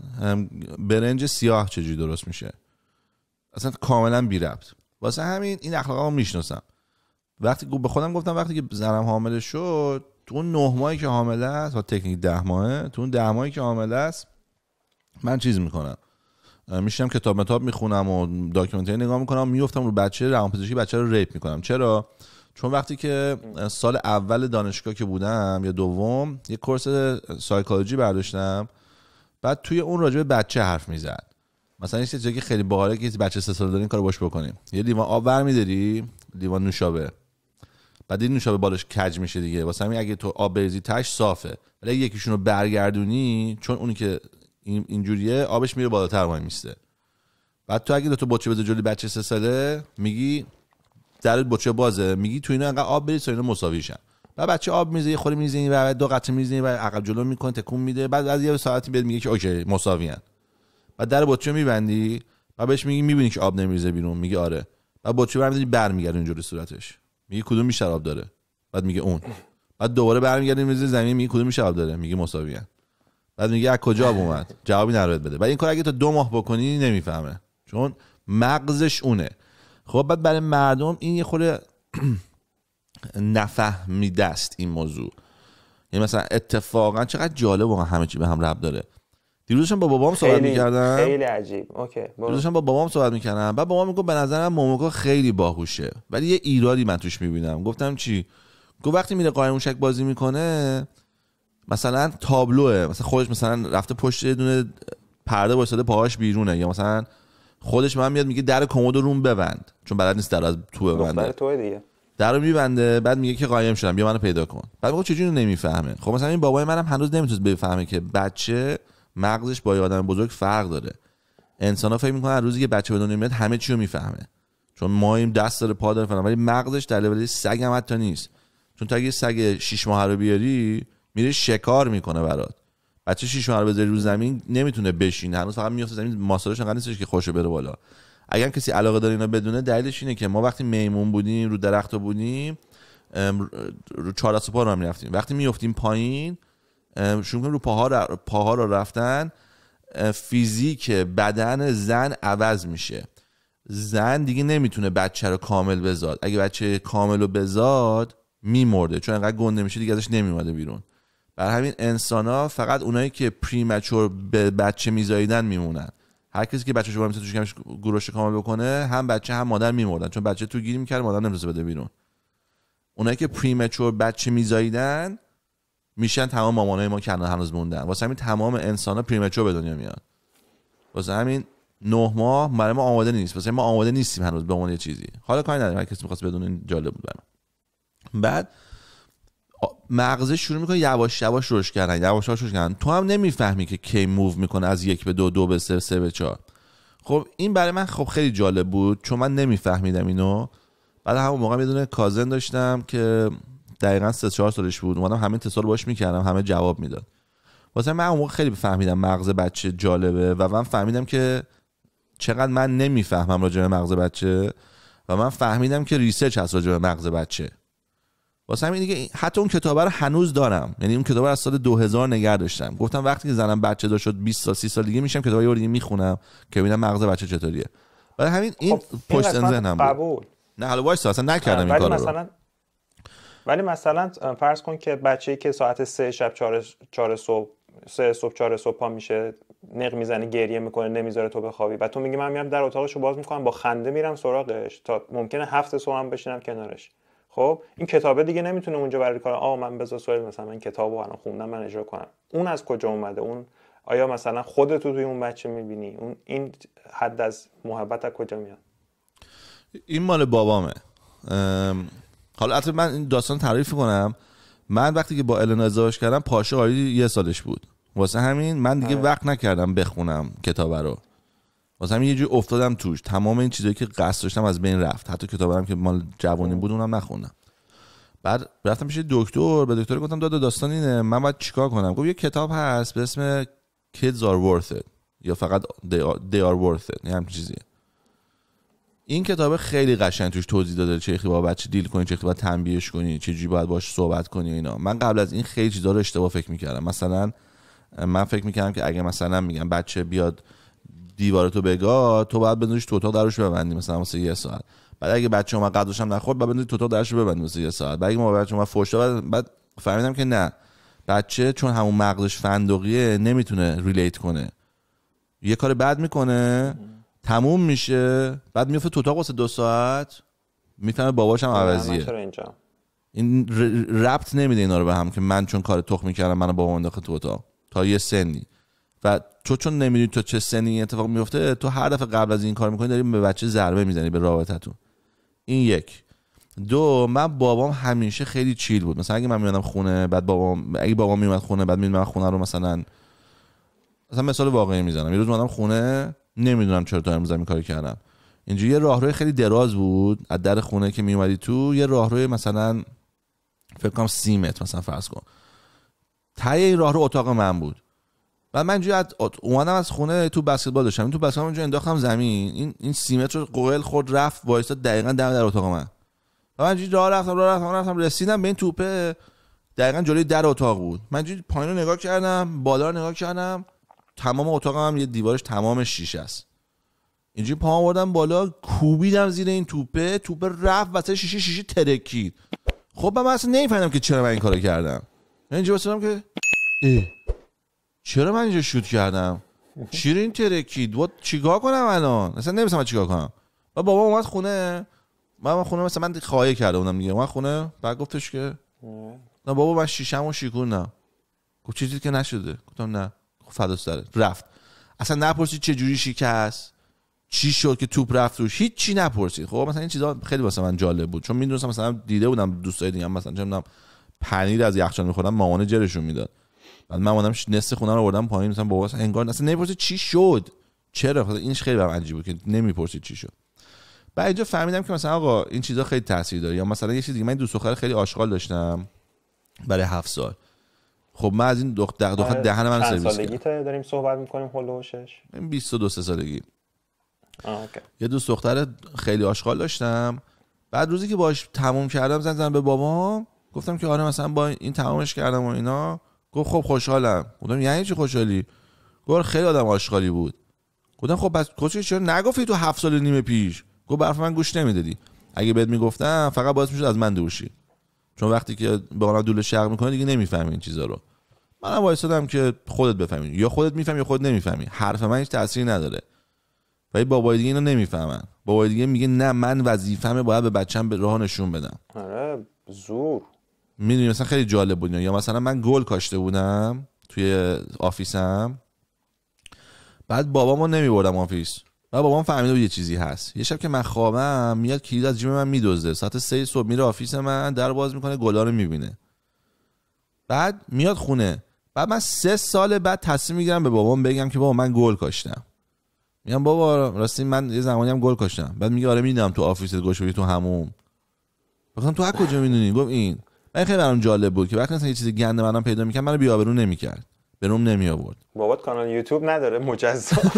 برنج سیاه چجوری درست میشه اصلا کاملا بی ربط واسه همین این اخلاقا رو میشناسم وقتی به خودم گفتم وقتی که زنم حامل شد تو اون نه ماهی که حامله است و تکنیک ده ماهه تو اون ده ماهی که حامله است من چیز میکنم میشم کتاب متاب میخونم و داکیومنتری نگاه میکنم میفتم رو بچه روانپزشکی بچه رو ریپ میکنم چرا چون وقتی که سال اول دانشگاه که بودم یا دوم یه کورس سایکولوژی برداشتم بعد توی اون راجبه به بچه حرف میزد مثلا یه چیزی خیلی باحاله که بچه سه سال داریم کارو باش بکنیم یه دیوان آب برمیداری لیوان نوشابه بعد این نوشابه بالاش کج میشه دیگه واسه همین اگه تو آب بریزی تش صافه ولی یکیشونو برگردونی چون اونی که اینجوریه آبش میره بالاتر وای میسته بعد تو اگه دو تا بچه بده جلوی بچه سه ساله میگی درت بچه بازه میگی تو اینا انقدر آب بریز تا اینا مساویشن و بچه آب میزه یه خوری میزنی و دو قطره میزنی و عقب جلو میکنه تکون میده بعد از یه ساعتی بهت میگه که اوکی مساوین و در بچه میبندی و بهش میگی میبینی که آب نمیریزه بیرون میگه آره و بچه برمیداری برمیگرد اونجوری صورتش میگه کدوم می شراب داره بعد میگه اون بعد دوباره برمیگردیم میز زمین میگه کدوم می شراب داره میگه مساوی بعد میگه از کجا اومد جوابی نروید بده بعد این کار اگه تا دو ماه بکنی نمیفهمه چون مغزش اونه خب بعد برای مردم این یه خورده نفهمیده است این موضوع یعنی مثلا اتفاقا چقدر جالب و همه چی به هم رب داره دیروزشم با بابام صحبت میکردم خیلی عجیب اوکی دیروزشم با بابام صحبت میکردم بعد بابام میگه به نظرم موموکا خیلی باهوشه ولی یه ایرادی من توش میبینم گفتم چی گفت وقتی میره قایم موشک بازی میکنه مثلا تابلوه مثلا خودش مثلا رفته پشت یه دونه پرده وایساده پاهاش بیرونه یا مثلا خودش من میاد میگه در کمد رو ببند چون بلد نیست در از تو ببنده تو دیگه در رو میبنده بعد میگه که قایم شدم بیا منو پیدا کن بعد میگه چجوری نمیفهمه خب مثلا این بابای منم هنوز نمیتونه بفهمه که بچه مغزش با آدم بزرگ فرق داره انسان ها فکر میکنن روزی که بچه به دنیا میاد همه چی رو میفهمه چون این دست داره پا داره فلان ولی مغزش در لول سگ هم حتی نیست چون تا اگه سگ 6 ماه رو بیاری میره شکار میکنه برات بچه 6 ماه رو بذاری رو زمین نمیتونه بشینه هنوز فقط میفته زمین ماساژش انقدر نیستش که خوشو بره بالا اگر کسی علاقه داره اینا بدونه دلیلش اینه که ما وقتی میمون بودیم رو درخت بودیم رو چهار پا رو هم وقتی میفتیم پایین شروع رو پاها, را پاها رو رفتن فیزیک بدن زن عوض میشه زن دیگه نمیتونه بچه رو کامل بزاد اگه بچه کامل رو بزاد میمرده چون انقدر گنده میشه دیگه ازش نمیماده بیرون بر همین انسان ها فقط اونایی که پریمچور به بچه میزاییدن میمونن هر کسی که بچه شما میتونه توش کمش گروش کامل بکنه هم بچه هم مادر میمردن چون بچه تو گیری میکرد مادر نمیتونه بده بیرون اونایی که پریمچور بچه میزاییدن میشن تمام مامانای ما که هنوز موندن واسه همین تمام انسان ها پریمچور به دنیا میاد واسه همین نه ماه برای ما آماده نیست واسه ما آماده نیستیم هنوز به عنوان چیزی حالا کاری نداریم کسی میخواست بدون این جالب بود برام بعد مغزه شروع میکنه یواش یواش روش کردن یواش یواش روش کردن تو هم نمیفهمی که کی موو میکنه از یک به دو دو به سه سه به چهار خب این برای من خب خیلی جالب بود چون من نمیفهمیدم اینو بعد همون موقع یه کازن داشتم که دقیقا سه چهار سالش بود اومدم همه اتصال باش میکردم همه جواب میداد واسه من اون خیلی فهمیدم مغز بچه جالبه و من فهمیدم که چقدر من نمیفهمم راجع به مغز بچه و من فهمیدم که ریسرچ هست راجع به مغز بچه واسه همین دیگه حتی اون کتاب رو هنوز دارم یعنی اون کتاب از سال 2000 نگه داشتم گفتم وقتی که زنم بچه دار شد 20 سال 30 سال دیگه میشم کتاب یه دیگه میخونم که ببینم مغز بچه چطوریه برای همین این خب، پشت ذهنم بود نه حالا وایس اصلا نکردم این کارو مثلا ولی مثلا فرض کن که بچه‌ای که ساعت سه شب چهار صبح سه صبح چهار صبح پا میشه نق میزنه گریه میکنه نمیذاره تو بخوابی و تو میگی من میرم در اتاقش رو باز میکنم با خنده میرم سراغش تا ممکنه هفت صبح هم بشینم کنارش خب این کتابه دیگه نمیتونه اونجا برای کار آ من بذار سوال مثلا من کتابو الان خوندم من اجرا کنم اون از کجا اومده اون آیا مثلا خودت توی اون بچه میبینی اون این حد از محبت از کجا میاد این مال بابامه حالا البته من این داستان تعریف کنم من وقتی که با النا ازدواج کردم پاشا آری یه سالش بود واسه همین من دیگه آره. وقت نکردم بخونم کتاب رو واسه همین یه جو افتادم توش تمام این چیزایی که قصد داشتم از بین رفت حتی کتابم که مال جوانی بود اونم نخوندم بعد رفتم پیش دکتر به دکتر گفتم دادا داستان اینه من باید چیکار کنم گفت یه کتاب هست به اسم Kids are worth it یا فقط They are, they are worth it یه همچین این کتاب خیلی قشنگ توش توضیح داده چه با بچه دیل کنی چه باید تنبیهش کنی چه جوری باید باش صحبت کنی اینا من قبل از این خیلی چیزا رو اشتباه فکر میکردم مثلا من فکر میکردم که اگه مثلا میگم بچه بیاد تو بگا تو باید بندازیش تو اتاق درش ببندی مثلا واسه یه ساعت بعد اگه بچه اومد قدوش هم نخورد بعد تو اتاق درش ببندی واسه یه ساعت بعد اگه ما بچه اومد فوش بعد بعد فهمیدم که نه بچه چون همون مغزش فندقیه نمیتونه ریلیت کنه یه کار بد میکنه تموم میشه بعد میفته تو اتاق واسه دو ساعت میفهمه باباشم عوضیه این ربط نمیده اینا رو به هم که من چون کار تخ میکردم منو باهم انداخت تو اتاق تا یه سنی و تو چون نمیدونی تو چه سنی اتفاق میفته تو هر دفعه قبل از این کار میکنی داری به بچه ضربه میزنی به رابطتون این یک دو من بابام همیشه خیلی چیل بود مثلا اگه من میادم خونه بعد بابام اگه بابام میومد خونه بعد من خونه رو مثلا مثلا مثال واقعی میزنم یه روز خونه نمیدونم چرا تا امروز این کارو کردم. اینجا یه راهروی خیلی دراز بود از در خونه که میومدی تو یه راهروی مثلا فکر کنم سی متر مثلا فرض کن تای این راهرو اتاق من بود و من جو از اومدم از خونه تو بسکتبال داشتم تو بسکتبال جو انداختم زمین این این سی متر رو قوقل خورد رفت وایسا دقیقا دم در اتاق من و من جو راه رفتم راه رفتم رفتم رسیدم به این توپه دقیقا جلوی در اتاق بود من جو پایین رو نگاه کردم بالا رو نگاه کردم تمام اتاق هم یه دیوارش تمام شیشه است اینجوری پا آوردم بالا کوبیدم زیر این توپه توپه رفت وسط شیشه شیشه ترکید خب من اصلا نمیفهمیدم که چرا من این کارو کردم اینجا بسیدم که چرا من اینجا شوت کردم چرا این ترکید و چیکار کنم الان اصلا نمیفهمم چیکار کنم و بابا اومد خونه من خونه مثلا من خواهی کرده بودم دیگه من خونه بعد گفتش که نه بابا من شیشم و شیکوندم گفت چیزی که نشده گفتم نه فدا سره رفت اصلا نپرسید چه جوری شکست چی شد که توپ رفت روش هیچ چی نپرسید خب مثلا این چیزا خیلی واسه من جالب بود چون میدونستم مثلا دیده بودم دوستای دیگه مثلا چه میدونم پنیر از یخچال میخورم، مامانه جرشون میداد بعد من مامانم نصف خونه رو بردم پایین مثلا بابا انگار اصلا نمیپرسید چی شد چرا خب اینش خیلی برام عجیب بود که نمیپرسید چی شد بعد اینجا فهمیدم که مثلا آقا این چیزا خیلی تاثیر داره یا مثلا یه چیز دیگه من دوست خیلی آشغال داشتم برای هفت سال خب من از این دختر دختر آره. دهن من سرویس کردم داریم صحبت میکنیم هلوشش خب 22 سه سالگی یه دوست دختر خیلی آشغال داشتم بعد روزی که باش تموم کردم زن زن به بابا گفتم که آره مثلا با این تمومش کردم و اینا گفت خب خوشحالم گفتم یعنی چی خوشحالی گفت خیلی آدم آشغالی بود گفتم خب پس کوچیک چرا نگفتی تو هفت سال نیم پیش گفت برف من گوش نمیدادی اگه بهت میگفتم فقط باعث میشد از من دور چون وقتی که به آنها دول شرق میکنه دیگه نمیفهمی این چیزا رو منم دادم که خودت بفهمی یا خودت میفهمی یا خودت نمیفهمی حرف من هیچ تاثیری نداره ولی بابای دیگه اینو نمیفهمن بابای دیگه میگه نه من وظیفمه باید به بچم به راه نشون بدم آره زور میدونی مثلا خیلی جالب بود یا مثلا من گل کاشته بودم توی آفیسم بعد بابامو نمیبردم آفیس و بابام فهمیده بود یه چیزی هست یه شب که من خوابم میاد کلید از جیب من میدزده ساعت سه صبح میره آفیس من در باز میکنه گلا رو میبینه بعد میاد خونه بعد من سه سال بعد تصمیم میگیرم به بابام بگم که بابا من گل کاشتم میگم بابا راستی من یه زمانی هم گل کاشتم بعد میگه آره میدونم تو آفیس گل تو همون گفتم تو از کجا میدونی گفت این من خیلی برام جالب بود که وقتی مثلا یه چیز گنده منم پیدا میکرد منو بیابرون نمیکرد به روم نمی آورد بابات کانال یوتیوب نداره مجزا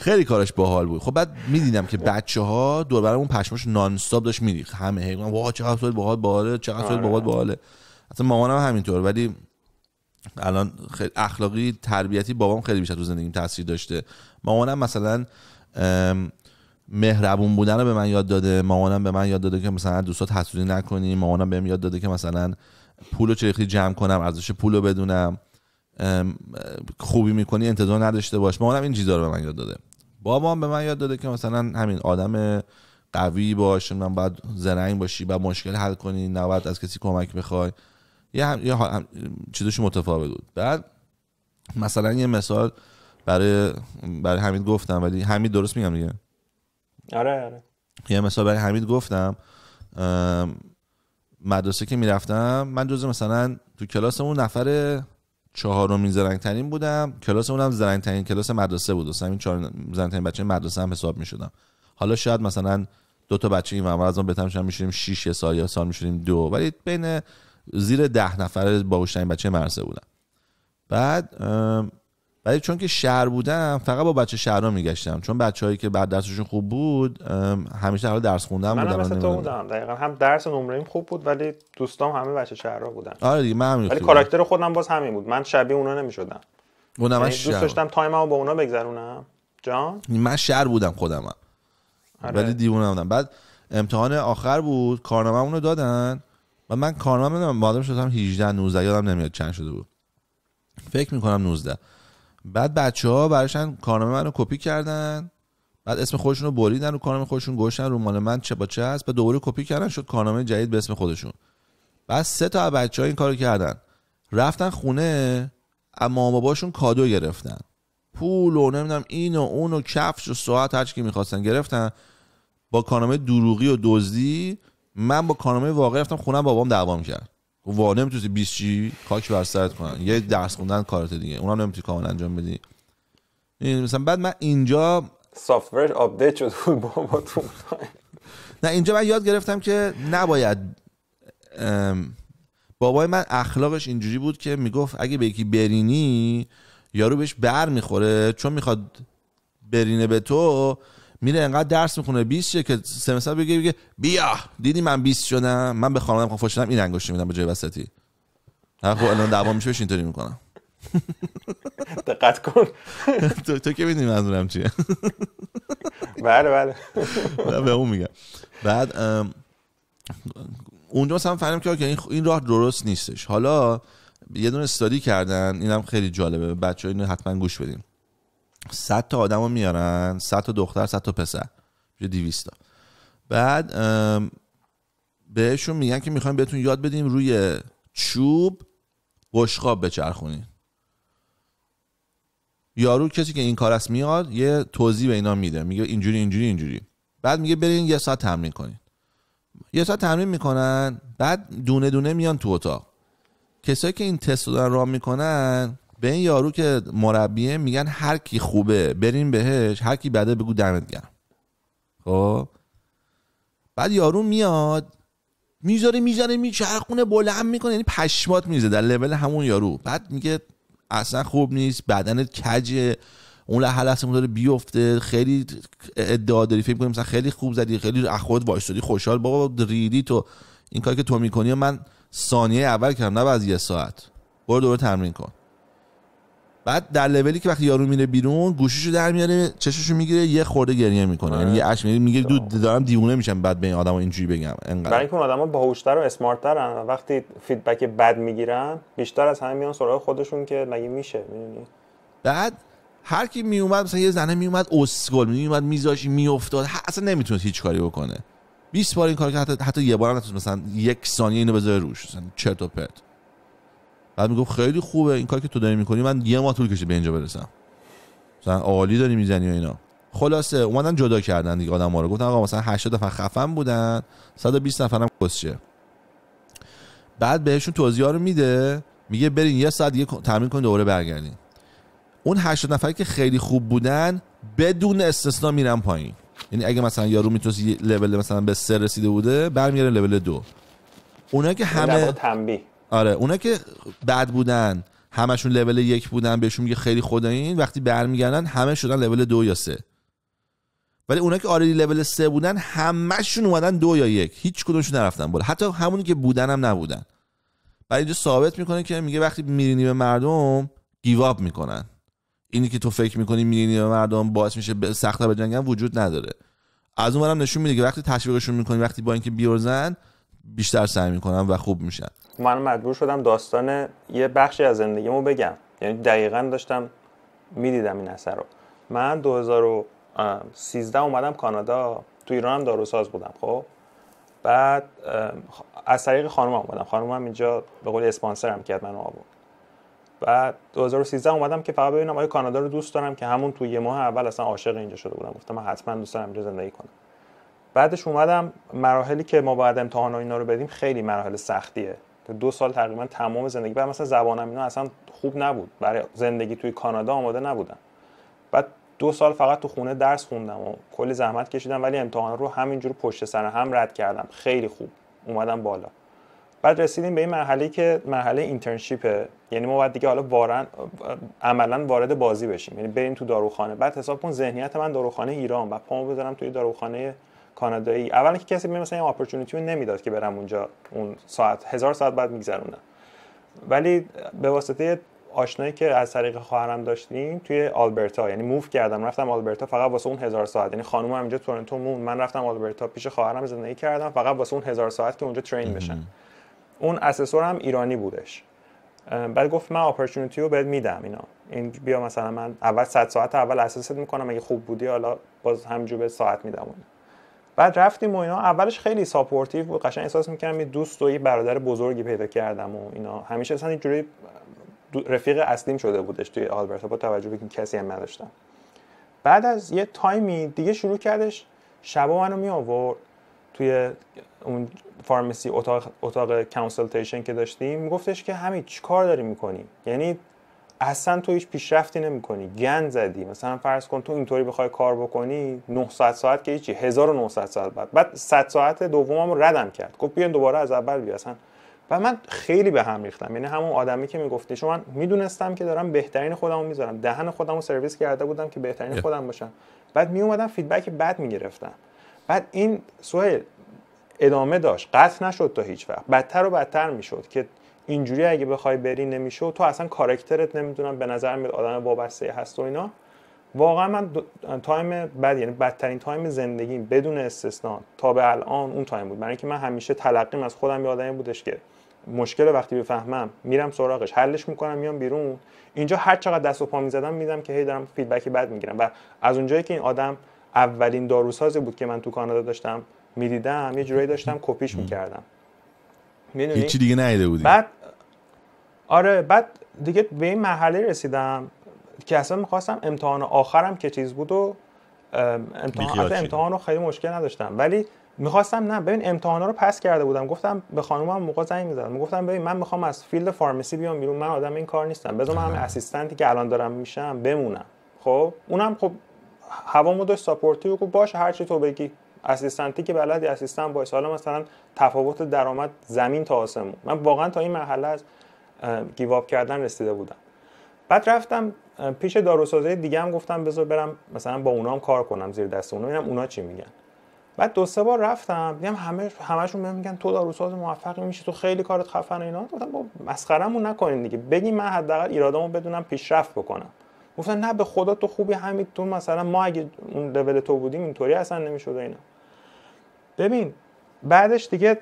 خیلی کارش باحال بود خب بعد میدیدم که بچه ها دور برامون پشمش نان داشت میریخت همه هی واه چقدر سوال باحال باحاله چقدر آره. باحال بابات اصلا مامانم همینطور ولی الان خیلی اخلاقی تربیتی بابام خیلی بیشتر تو زندگیم تاثیر داشته مامانم مثلا مهربون بودن رو به من یاد داده مامانم به من یاد داده که مثلا دوستات حسودی نکنی مامانم بهم یاد داده که مثلا پولو چه جمع کنم ارزش پولو بدونم خوبی میکنی انتظار نداشته باش مامانم این چیزا رو به من یاد داده بابام به من یاد داده که مثلا همین آدم قوی باش من باید زرنگ باشی بعد مشکل حل کنی نباید از کسی کمک بخوای یه هم, یه هم... چیزش متفاوت بود بعد مثلا یه مثال برای برای حمید گفتم ولی حمید درست میگم دیگه آره آره یه مثال برای حمید گفتم مدرسه که میرفتم من جز مثلا تو کلاس اون نفر چهارم زرنگ ترین بودم کلاس اونم هم ترین کلاس مدرسه بود و چهارم چهار ترین بچه مدرسه هم حساب میشدم حالا شاید مثلا دو تا بچه این از اون بهتر میشیم 6 سال یا سال میشیم دو ولی بین زیر ده نفر باهوشترین بچه مرسه بودم بعد ولی چون که شهر بودم فقط با بچه شهرها میگشتم چون بچه هایی که بعد درسشون خوب بود همیشه حالا درس خوندم من بودم مثل تو بودم دقیقا هم درس ایم خوب بود ولی دوستام همه بچه شهرها بودن آره دیگه من ولی کاراکتر خودم باز همین بود من شبیه اونا نمیشدم اونم من یعنی دوست داشتم تایممو با اونا بگذرونم جان من شهر بودم خودم هم. آره. ولی دیوونه بودم بعد امتحان آخر بود کارنامه رو دادن و من کارمند بدم مادرم شدم 18 19 یادم نمیاد چند شده بود فکر میکنم 19 بعد بچه ها کانامه کارنامه رو کپی کردن بعد اسم خودشون رو بریدن رو کارنامه خودشون گوشن رو مال من چه با چه هست بعد دوباره کپی کردن شد کارنامه جدید به اسم خودشون بعد سه تا بچه ها این کارو کردن رفتن خونه اما باباشون کادو گرفتن پول و نمیدونم این و اون و کفش و ساعت هرچی که میخواستن گرفتن با کارنامه دروغی و دزدی من با کارنامه واقعی رفتم خونم بابام دعوام کرد وا نمیتونی 20 چی خاک بر سرت کنن یه درس خوندن کارت دیگه اونم نمیتونی کامل انجام بدی مثلا بعد من اینجا سافت آپدیت شد باباتون نه اینجا من یاد گرفتم که نباید بابای من اخلاقش اینجوری بود که میگفت اگه به یکی برینی یارو بهش بر میخوره چون میخواد برینه به تو میره انقدر درس میخونه 20 شه که سمسر بگه بگه بیا دیدی من 20 شدم من به خانم خوش شدم این انگشت میدم به جای وسطی هر خب الان دعوا میشه اینطوری میکنم دقت کن تو تو که میدونی منظورم چیه بله بله به اون میگم بعد اونجا مثلا فهمیدم که این راه درست نیستش حالا یه دونه استادی کردن اینم خیلی جالبه بچه‌ها اینو حتما گوش بدیم 100 تا آدم رو میارن 100 تا دختر 100 تا پسر یه 200 تا بعد بهشون میگن که میخوایم بهتون یاد بدیم روی چوب بشقاب بچرخونین یارو کسی که این کار است میاد یه توضیح به اینا میده میگه اینجوری اینجوری اینجوری بعد میگه برین یه ساعت تمرین کنین یه ساعت تمرین میکنن بعد دونه دونه میان تو اتاق کسایی که این تست رو دارن راه میکنن به این یارو که مربیه میگن هر کی خوبه بریم بهش هر کی بده بگو دمت گرم خب بعد یارو میاد میذاره میزنه میچرخونه بلند میکنه یعنی پشمات میزه در لول همون یارو بعد میگه اصلا خوب نیست بدنت کجه اون لحل اصلا داره بیفته خیلی ادعا داری فکر کنیم مثلا خیلی خوب زدی خیلی خود وایستادی خوشحال بابا ریدی تو این کاری که تو میکنی من ثانیه اول کردم نه بعد یه ساعت برو دوباره تمرین کن بعد در لولی که وقتی یارو میره بیرون گوشیشو در میاره چششو میگیره یه خورده گریه میکنه یعنی یه اش میگه دو دارم دیوونه میشم بعد به این آدما اینجوری بگم انقدر برای اینکه آدما باهوشتر و اسمارت ترن وقتی فیدبک بد میگیرن بیشتر از همه میان سراغ خودشون که مگه میشه میدونی بعد هر کی می مثلا یه زنه می اومد اسکل می اومد میذاش میافتاد اصلا نمیتونست هیچ کاری بکنه 20 بار این کار که حتی, حتی یه بارم مثلا یک ثانیه اینو بذاره روش مثلا چرت و پرت بعد میگفت خیلی خوبه این کاری که تو داری میکنی من یه ماه طول کشید به اینجا برسم مثلا عالی داری میزنی و اینا خلاصه اومدن جدا کردن دیگه آدم ها رو گفتن آقا مثلا 80 نفر خفن بودن 120 نفرم کسچه بعد بهشون توضیح رو میده میگه برین یه ساعت دیگه تمرین کنید دوباره برگردین اون 80 نفری که خیلی خوب بودن بدون استثنا میرن پایین یعنی اگه مثلا یارو میتونست لول مثلا به سر رسیده بوده برمیگره لول دو اونا که همه تنبیه آره اونا که بد بودن همشون لول یک بودن بهشون میگه خیلی خدایین وقتی برمیگردن همه شدن لول دو یا سه ولی اونا که آردی لول سه بودن همشون اومدن دو یا یک هیچ کدومشون نرفتن بالا حتی همونی که بودن هم نبودن برای اینجا ثابت میکنه که میگه وقتی میرینی به مردم گیواب میکنن اینی که تو فکر میکنی میرینی به مردم باعث میشه سخت به جنگن وجود نداره از اون نشون میده که وقتی تشویقشون میکنی وقتی با اینکه بیورزن بیشتر سعی میکنن و خوب میشن من مجبور شدم داستان یه بخشی از زندگیمو بگم یعنی دقیقا داشتم میدیدم این اثر رو من 2013 اومدم کانادا تو ایران هم داروساز بودم خب بعد از طریق خانومم اومدم خانومم اینجا به قول اسپانسرم کرد منو آورد بعد 2013 اومدم که فقط ببینم آیا کانادا رو دوست دارم که همون تو یه ماه اول اصلا عاشق اینجا شده بودم گفتم من حتما دوست دارم اینجا زندگی کنم بعدش اومدم مراحلی که ما باید امتحان اینا رو بدیم خیلی مراحل سختیه دو سال تقریبا تمام زندگی بعد مثلا زبانم اینا اصلا خوب نبود برای زندگی توی کانادا آماده نبودم بعد دو سال فقط تو خونه درس خوندم و کلی زحمت کشیدم ولی امتحان رو همینجور پشت سر هم رد کردم خیلی خوب اومدم بالا بعد رسیدیم به این مرحله که مرحله اینترنشیپه یعنی ما باید دیگه حالا وارن عملا وارد بازی بشیم یعنی بریم تو داروخانه بعد حساب کن ذهنیت من داروخانه ایران و پامو بذارم توی داروخانه کانادایی اول که کسی مثلا این اپورتونتی نمیداد که برم اونجا اون ساعت هزار ساعت بعد میگذرونم ولی به واسطه آشنایی که از طریق خواهرم داشتیم توی آلبرتا یعنی موو کردم رفتم آلبرتا فقط واسه اون هزار ساعت یعنی خانومم اینجا تورنتو مون من رفتم آلبرتا پیش خواهرم زندگی کردم فقط واسه اون هزار ساعت که اونجا ترین بشن اون اسسورم ایرانی بودش بعد گفت من اپورتونتی رو بهت میدم اینا این بیا مثلا من اول 100 ساعت اول اساست میکنم اگه خوب بودی حالا باز همجوری ساعت میدم بعد رفتیم و اینا اولش خیلی ساپورتیو بود قشنگ احساس میکردم یه دوست و یه برادر بزرگی پیدا کردم و اینا همیشه اصلا اینجوری رفیق اصلیم شده بودش توی آلبرتا با توجه به کسی هم نداشتم بعد از یه تایمی دیگه شروع کردش شبا منو می آورد توی اون فارمسی اتاق, اتاق کانسلتیشن که داشتیم میگفتش که همین چیکار داری میکنی یعنی اصلا تو هیچ پیشرفتی نمیکنی گند زدی مثلا فرض کن تو اینطوری بخوای کار بکنی 900 ساعت که هیچی 1900 ساعت بعد بعد 100 ساعت دومم ردم کرد گفت بیاین دوباره از اول بیا اصلا و من خیلی به هم ریختم یعنی همون آدمی که میگفتی شما من میدونستم که دارم بهترین خودمو میذارم دهن خودمو سرویس کرده بودم که بهترین خودم باشم بعد میومدم فیدبک بد میگرفتم بعد این سوهل ادامه داشت قطع نشد تا هیچ وقت بدتر و بدتر میشد که اینجوری اگه بخوای بری نمیشه تو اصلا کارکترت نمیدونم به نظر میاد آدم وابسته هست و اینا واقعا من تایم بد یعنی بدترین تایم زندگی بدون استثنا تا به الان اون تایم بود برای اینکه من همیشه تلقیم از خودم یادم بودش که مشکل وقتی بفهمم میرم سراغش حلش میکنم میام بیرون اینجا هر چقدر دست و پا میزدم میدم که هی دارم فیدبکی بد میگیرم و از اونجایی که این آدم اولین داروسازی بود که من تو کانادا داشتم میدیدم یه جورایی داشتم کپیش میکردم هیچی دیگه بودی بعد آره بعد دیگه به این مرحله رسیدم که اصلا میخواستم امتحان آخرم که چیز بود و امتحان امتحان رو خیلی مشکل نداشتم ولی میخواستم نه ببین امتحانا رو پس کرده بودم گفتم به خانومم موقع زنگ میزدم گفتم ببین من میخوام از فیلد فارمسی بیام بیرون من آدم این کار نیستم بذار من هم اسیستنتی که الان دارم میشم بمونم خب اونم خب هوا داشت ساپورتی و باش باشه هر چی تو بگی اسیستنتی که بلدی اسیستن با حالا مثلا تفاوت درآمد زمین تا آسمون من واقعا تا این مرحله از گیواب کردن رسیده بودم بعد رفتم پیش داروسازه دیگه هم گفتم بذار برم مثلا با اونا هم کار کنم زیر دست اونا ببینم اونا چی میگن بعد دو سه بار رفتم دیدم همه همشون بهم میگن تو داروساز موفقی میشی تو خیلی کارت خفن اینا گفتم با مسخرهمون نکنین دیگه بگین من حداقل ایرادامو بدونم پیشرفت بکنم گفتن نه به خدا تو خوبی همین تو مثلا ما اگه اون لول تو بودیم اینطوری اصلا نمیشد اینا ببین بعدش دیگه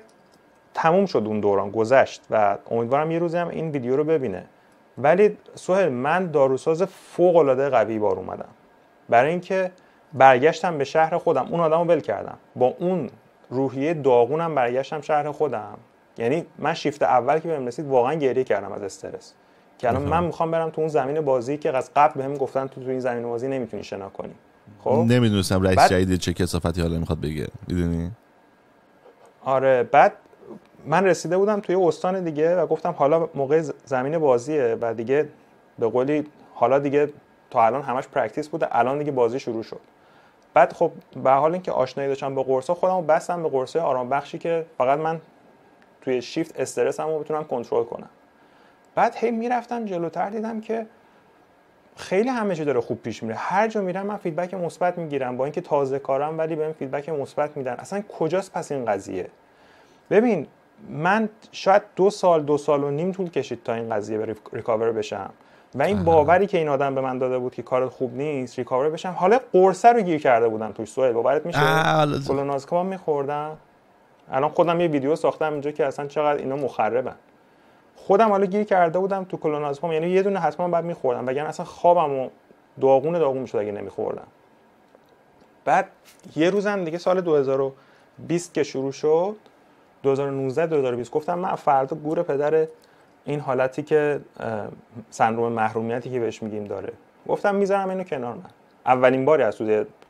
تموم شد اون دوران گذشت و امیدوارم یه روزی هم این ویدیو رو ببینه ولی سهل من داروساز فوق العاده قوی بار اومدم برای اینکه برگشتم به شهر خودم اون آدمو بل کردم با اون روحیه داغونم برگشتم شهر خودم یعنی من شیفت اول که بهم رسید واقعا گریه کردم از استرس که الان من میخوام برم تو اون زمین بازی که از قبل بهم گفتن تو تو این زمین بازی نمیتونی شنا کنی خب نمیدونستم رئیس بعد... چه کسافتی حالا میخواد بگه میدونی آره بعد من رسیده بودم توی استان دیگه و گفتم حالا موقع زمین بازیه و دیگه به قولی حالا دیگه تا الان همش پرکتیس بوده الان دیگه بازی شروع شد بعد خب به حال اینکه آشنایی داشتم با قرصا خودم بستم به قرصه آرام بخشی که فقط من توی شیفت استرس بتونم کنترل کنم بعد هی میرفتم جلوتر دیدم که خیلی همه چی داره خوب پیش میره هر جا میرم من فیدبک مثبت میگیرم با اینکه تازه کارم ولی بهم فیدبک مثبت میدن اصلا کجاست پس این قضیه ببین من شاید دو سال دو سال و نیم طول کشید تا این قضیه به ریکاور بشم و این باوری که این آدم به من داده بود که کارت خوب نیست ریکاور بشم حالا قرصه رو گیر کرده بودم توی سوئل، باورت میشه کلونازکام میخوردم الان خودم یه ویدیو ساختم اینجا که اصلا چقدر اینا مخربن خودم حالا گیر کرده بودم تو کلونازپام یعنی یه دونه حتما بعد میخوردم وگرنه اصلا خوابم و داغون داغون میشد اگه نمیخوردم بعد یه روزم دیگه سال 2020 که شروع شد 2019 2020 گفتم من فردا گور پدر این حالتی که سندروم محرومیتی که بهش میگیم داره گفتم میذارم اینو کنار من اولین باری از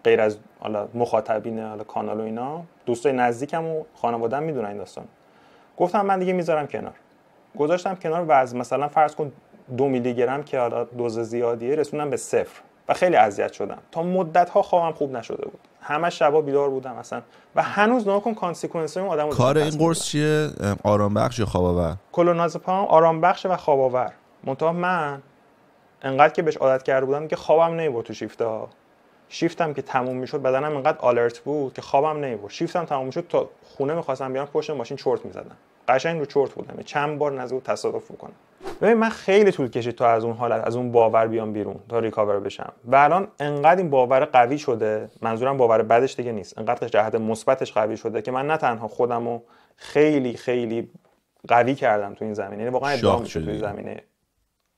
غیر از حالا مخاطبین حالا کانال و اینا دوستای نزدیکم و خانواده‌ام میدونن این داستان گفتم من دیگه میذارم کنار گذاشتم کنار و از مثلا فرض کن دو میلی گرم که حالا دوز زیادیه رسونم به صفر و خیلی اذیت شدم تا مدت ها خوابم خوب نشده بود همه شبا بیدار بودم اصلا و هنوز ناکن کانسیکونس های آدم کار این قرص چیه آرام بخش یا خواب آور کلونازپام آرام بخش و خواب آور منتها من انقدر که بهش عادت کرده بودم که خوابم نمیبرد تو شیفت ها شیفتم که تموم میشد بدنم انقدر آلرت بود که خوابم نمیبرد شیفتم تموم میشد تا خونه میخواستم بیام پشت ماشین چرت میزدم قشنگ رو چرت بودم چند بار نزد تصادف کنم ببین من خیلی طول کشید تا از اون حالت از اون باور بیام بیرون تا ریکاور بشم و الان انقدر این باور قوی شده منظورم باور بدش دیگه نیست انقدر جهت مثبتش قوی شده که من نه تنها خودمو خیلی خیلی قوی کردم تو این زمینه یعنی واقعا تو زمینه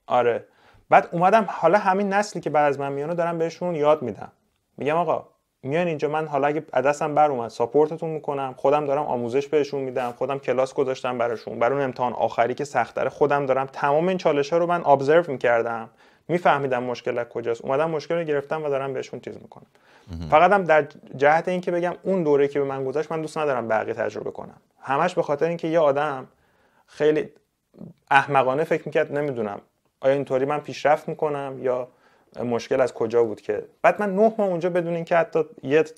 آره بعد اومدم حالا همین نسلی که بعد از من میانه دارم بهشون یاد میدم میگم آقا میان اینجا من حالا اگه عدسم بر اومد ساپورتتون میکنم خودم دارم آموزش بهشون میدم خودم کلاس گذاشتم براشون بر اون امتحان آخری که سختره خودم دارم تمام این چالش ها رو من ابزرو میکردم میفهمیدم مشکلت کجاست اومدم مشکل رو گرفتم و دارم بهشون تیز میکنم فقط هم در جهت اینکه بگم اون دوره که به من گذشت من دوست ندارم بقیه تجربه کنم همش به خاطر اینکه یه آدم خیلی احمقانه فکر میکرد نمیدونم آیا اینطوری من پیشرفت میکنم یا مشکل از کجا بود که بعد من نه ماه اونجا بدون اینکه حتی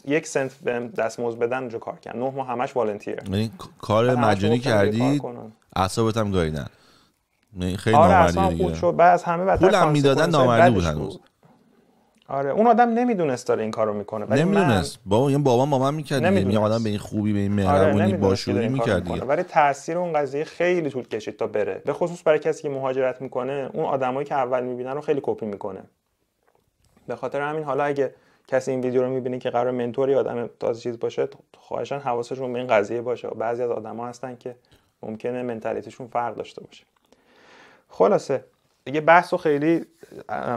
یک سنت بهم دستمزد بدن اونجا کار کردم نه ما همش والنتیر یعنی کار مجانی کردی اعصابت هم گاریدن خیلی آره نامردی دیگه بعد از همه وقت هم میدادن نامردی بود هنوز آره اون آدم نمیدونست داره این کارو میکنه ولی من... بابا این یعنی بابا با من میکرد یه آدم به این خوبی به این آره، مهربونی آره باشوری میکرد ولی تاثیر اون قضیه خیلی طول کشید تا بره به خصوص برای کسی که مهاجرت میکنه اون آدمایی که اول میبینن رو خیلی کپی میکنه به خاطر همین حالا اگه کسی این ویدیو رو می‌بینه که قرار منتور آدم تازه چیز باشه خواهشان حواسشون به این قضیه باشه و بعضی از آدما هستن که ممکنه منتالیتیشون فرق داشته باشه خلاصه دیگه بحث و خیلی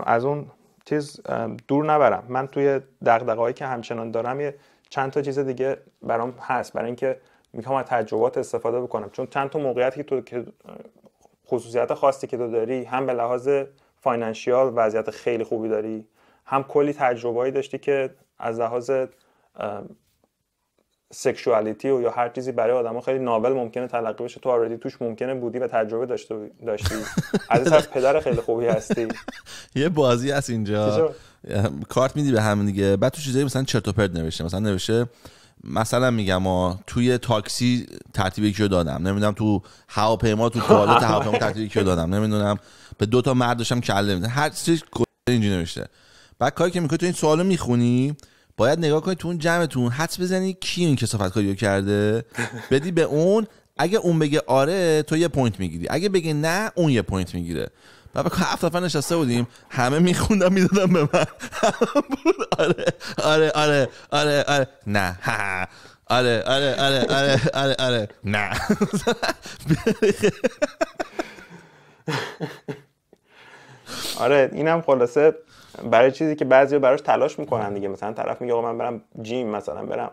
از اون چیز دور نبرم من توی دغدغه‌ای که همچنان دارم یه چند تا چیز دیگه برام هست برای اینکه می‌خوام از تجربات استفاده بکنم چون چند تا موقعیتی که تو خصوصیت خاصی که تو داری هم به لحاظ فاینانشیال وضعیت خیلی خوبی داری هم کلی تجربه داشتی که از لحاظ سکشوالیتی و یا هر چیزی برای آدم خیلی ناول ممکنه تلقی بشه تو آردی توش ممکنه بودی و تجربه داشته داشتی از پدر خیلی خوبی هستی یه بازی هست اینجا کارت میدی به هم دیگه بعد تو چیزایی مثلا چرت و پرت نوشته مثلا نوشته مثلا میگم ما توی تاکسی ترتیب یکی رو دادم نمیدونم تو هواپیما تو توالت هواپیما ترتیب دادم نمیدونم به دو تا مرد داشتم کله هر چیز اینجوری نوشته بعد کاری که میکنی تو این سوالو میخونی باید نگاه کنی تو اون جمعتون حد بزنی کی این کسافت کاریو کرده بدی به اون اگه اون بگه آره تو یه پوینت میگیری اگه بگه نه اون یه پوینت میگیره و که هفت نفر نشسته بودیم همه میخوندم میدادم به من بود آره آره آره آره آره نه آره آره آره آره آره آره نه آره اینم خلاصه برای چیزی که بعضیا براش تلاش میکنن دیگه مثلا طرف میگه آقا من برم جیم مثلا برم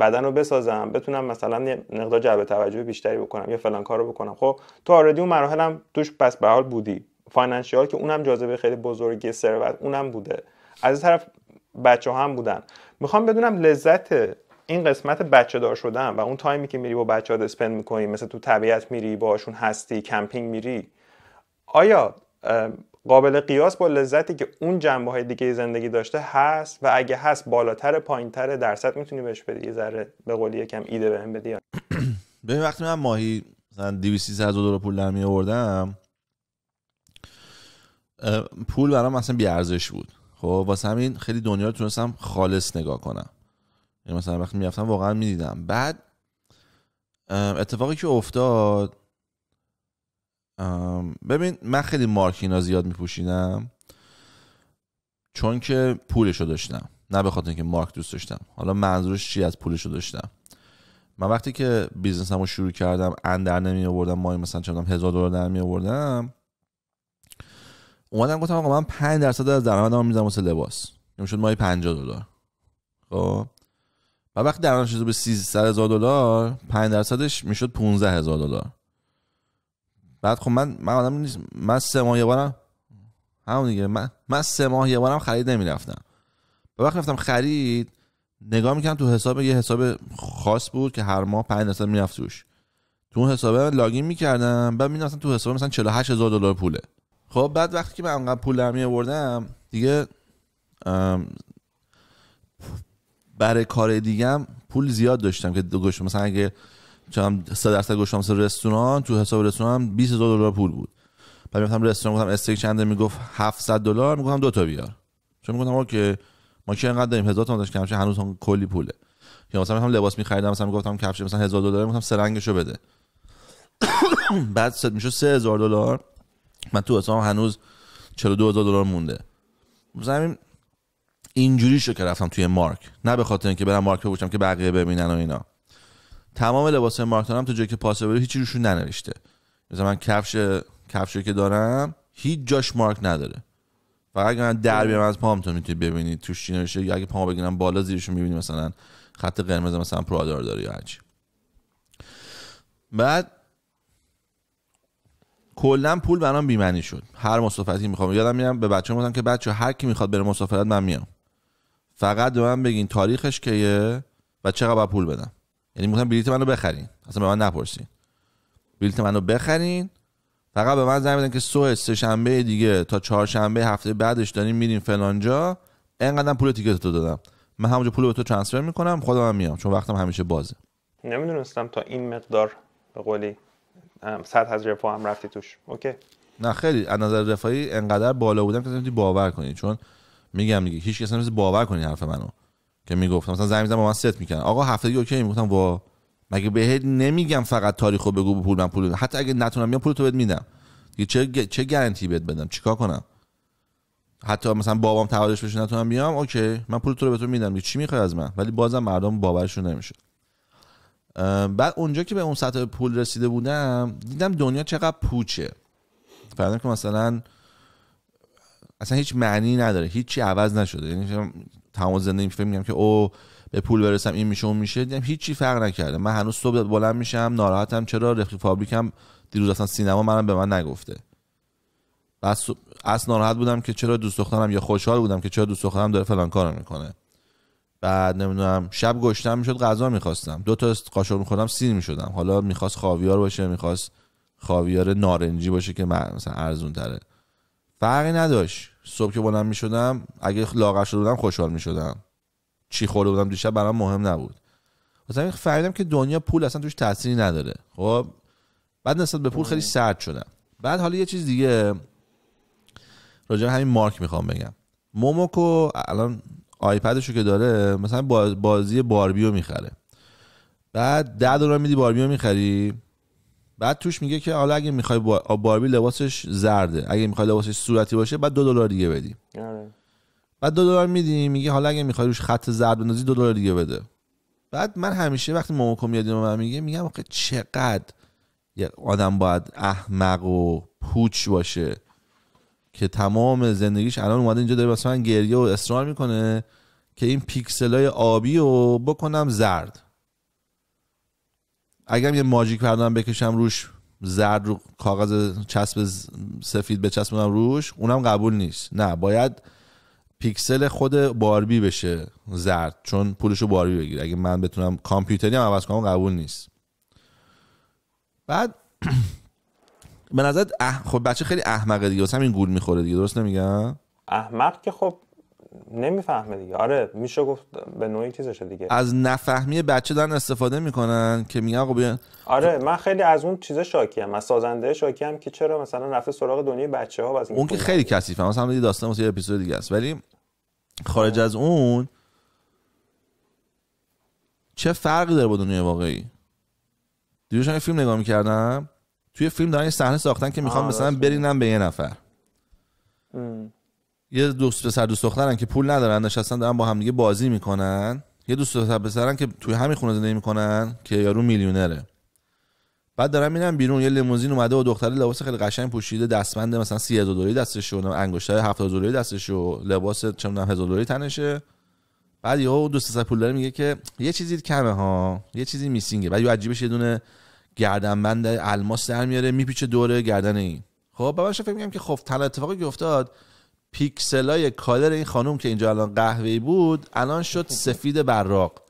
بدن رو بسازم بتونم مثلا یه مقدار جلب توجه بیشتری بکنم یا فلان کار رو بکنم خب تو آردی اون هم توش پس به حال بودی فاینانشیال که اونم جاذبه خیلی بزرگی ثروت اونم بوده از این طرف بچه ها هم بودن میخوام بدونم لذت این قسمت بچه دار شدن و اون تایمی که میری با بچه ها اسپند میکنی مثل تو طبیعت میری باشون هستی کمپینگ میری آیا قابل قیاس با لذتی که اون جنبه های دیگه زندگی داشته هست و اگه هست بالاتر پایینتر درصد میتونی بهش بدی یه ذره به قولی یکم ایده بهم بدی به وقتی من ماهی مثلا 200 دلار پول در می پول برام اصلا بی ارزش بود خب واسه همین خیلی دنیا رو تونستم خالص نگاه کنم یعنی مثلا وقتی میرفتم واقعا میدیدم بعد اتفاقی که افتاد ببین من خیلی مارکینا زیاد میپوشیدم چون که پولشو رو داشتم نه به خاطر اینکه مارک دوست داشتم حالا منظورش چی از پولشو رو داشتم من وقتی که بیزنسم رو شروع کردم اندر نمی آوردم ماهی مثلا چندم هزار دلار در می آوردم اومدم گفتم آقا من 5 درصد از درآمدم میذارم واسه لباس نمیشد ماهی 50 دلار خب و وقتی درآمدش به 300 هزار دلار 5 درصدش میشد 15 هزار دلار بعد خب من من آدم نیست من سه ماه یه بارم همون دیگه من من سه ماه یه بارم خرید نمیرفتم به وقت رفتم خرید نگاه میکنم تو حساب یه حساب خاص بود که هر ماه 5 درصد میرفت توش تو اون حساب لاگین میکردم بعد میدونم تو حساب مثلا 48 هزار دلار پوله خب بعد وقتی که من انقدر پول آوردم دیگه برای کار دیگم پول زیاد داشتم که گوش مثلا اگه هم 100 درصد گوشم سر رستوران تو حساب رستوران هم 20000 دلار پول بود بعد میگفتم رستوران گفتم استیک چند میگفت 700 دلار میگفتم دو تا بیار چون میگفتم که ما که انقدر داریم 1000 تومانش کمشه هنوز هم کلی پوله یا مثلا هم لباس میخریدم مثلا میگفتم کفش مثلا 1000 دلار میگفتم سرنگشو بده بعد صد میشه 3000 دلار من تو حساب هنوز 42000 دلار مونده مثلا اینجوری شو که رفتم توی مارک نه به خاطر اینکه برم مارک بپوشم که بقیه ببینن و اینا تمام لباس مارکتان هم تو جایی که پاسبل هیچی روشون ننوشته مثلا من کفش کفشی که دارم هیچ جاش مارک نداره فقط اگر در بیارم از پام تو میتونی ببینی توش چی نوشته یا اگه پامو بگیرم بالا زیرش میبینی مثلا خط قرمز مثلا پرادار داره یا هرچی بعد کلا پول برام بیمنی شد هر مسافرتی میخوام یادم میام به بچه گفتم که بچه هر کی میخواد بره مسافرت من میام فقط به من بگین تاریخش کیه و چقدر پول بدم یعنی میگم بلیت منو بخرین اصلا به من نپرسین بلیت منو بخرین فقط به من زنگ بزنین که سه سه شنبه دیگه تا چهارشنبه هفته بعدش داریم میریم فلانجا اینقدر پول تیکت تو دادم من همونجا پول به تو ترانسفر میکنم خودم هم میام چون وقتم همیشه بازه نمیدونستم تا این مقدار به قولی صد هزار رفاه هم رفتی توش اوکی نه خیلی از نظر رفاهی انقدر بالا بودم که باور کنی چون میگم دیگه هیچ کس باور کنی حرف منو که میگفتم مثلا زنگ میزنم با من ست میکنن آقا دیگه اوکی میگفتم وا مگه به نمیگم فقط تاریخو بگو پول من پول حتی اگه نتونم بیام پول تو بهت میدم دیگه چه چه گارانتی بهت بدم چیکار کنم حتی مثلا بابام تعادلش بشه نتونم بیام اوکی من پول تو رو به تو میدم چی میخوای از من ولی بازم مردم باورشون نمیشه بعد اونجا که به اون سطح پول رسیده بودم دیدم دنیا چقدر پوچه فهمیدم که مثلا اصلا هیچ معنی نداره هیچی عوض نشده یعنی تمام زندگی فکر میگم که او به پول برسم این میشه اون میشه دیدم هیچی فرق نکرده من هنوز صبح بلند میشم ناراحتم چرا رفیق فابریکم دیروز اصلا سینما منم به من نگفته بس اصلا ناراحت بودم که چرا دوست دخترم یا خوشحال بودم که چرا دوست دخترم داره فلان کارو میکنه بعد نمیدونم شب گشتم میشد غذا میخواستم دو تا قاشق میخوردم سیر میشدم حالا میخواست خاویار باشه میخواست خاویار نارنجی باشه که مثلا ارزون تره فرقی نداشت صبح که بلند می شدم اگه لاغر شده بودم خوشحال می شدم چی خورده بودم دیشب برام مهم نبود مثلا فهمیدم که دنیا پول اصلا توش تأثیری نداره خب بعد نسبت به پول خیلی سرد شدم بعد حالا یه چیز دیگه راجع همین مارک میخوام بگم موموکو الان آیپدشو که داره مثلا بازی باربیو میخره بعد 10 دلار میدی باربیو میخری بعد توش میگه که حالا اگه میخوای باربی لباسش زرده اگه میخوای لباسش صورتی باشه بعد دو دلار دیگه بدی آره. بعد دو دلار میدی میگه حالا اگه میخوای روش خط زرد بندازی دو دلار دیگه بده بعد من همیشه وقتی موموکو میاد من میگه میگم آخه چقدر یه آدم باید احمق و پوچ باشه که تمام زندگیش الان اومده اینجا داره من گریه و اصرار میکنه که این پیکسلای آبی رو بکنم زرد اگر یه ماجیک پردم بکشم روش زرد رو کاغذ چسب سفید به چسب روش اونم قبول نیست نه باید پیکسل خود باربی بشه زرد چون پولش رو باربی بگیره اگه من بتونم کامپیوتری هم عوض کنم قبول نیست بعد به نظر خب بچه خیلی احمقه دیگه واسه همین گول میخوره دیگه درست نمیگم احمق که خب نمیفهمه دیگه آره میشه گفت به نوعی چیزش دیگه از نفهمی بچه دارن استفاده میکنن که میگن آقا آره من خیلی از اون چیزا شاکیم از سازنده شاکی شاکیم که چرا مثلا رفته سراغ دنیای بچه ها اون که خیلی کثیفه مثلا یه داستان واسه اپیزود دیگه است ولی خارج از اون چه فرقی داره با دنیای واقعی دیروز من فیلم نگاه میکردم توی فیلم دارن یه صحنه ساختن که میخوان مثلا برینم به یه نفر یه دوست پسر دوست دخترن که پول ندارن نشستن دارن با هم همدیگه بازی میکنن یه دوست پسر پسرن که توی همین خونه زندگی میکنن که یارو میلیونره بعد دارن میرن بیرون یه لیموزین اومده و دختر لباس خیلی قشنگ پوشیده دستبند مثلا 30000 دلاری دستش و انگشتای 70000 دلاری دستش و لباس چه میدونم 1000 دلاری تنشه بعد یهو دوست پسر پول میگه که یه چیزی کمه ها یه چیزی میسینگه بعد یه عجیبش یه دونه گردنبند الماس در میاره میپیچه دوره گردن این خب بعدش فکر میگم که خب تن اتفاقی افتاد پیکسلای کالر این خانم که اینجا الان قهوه بود الان شد سفید براق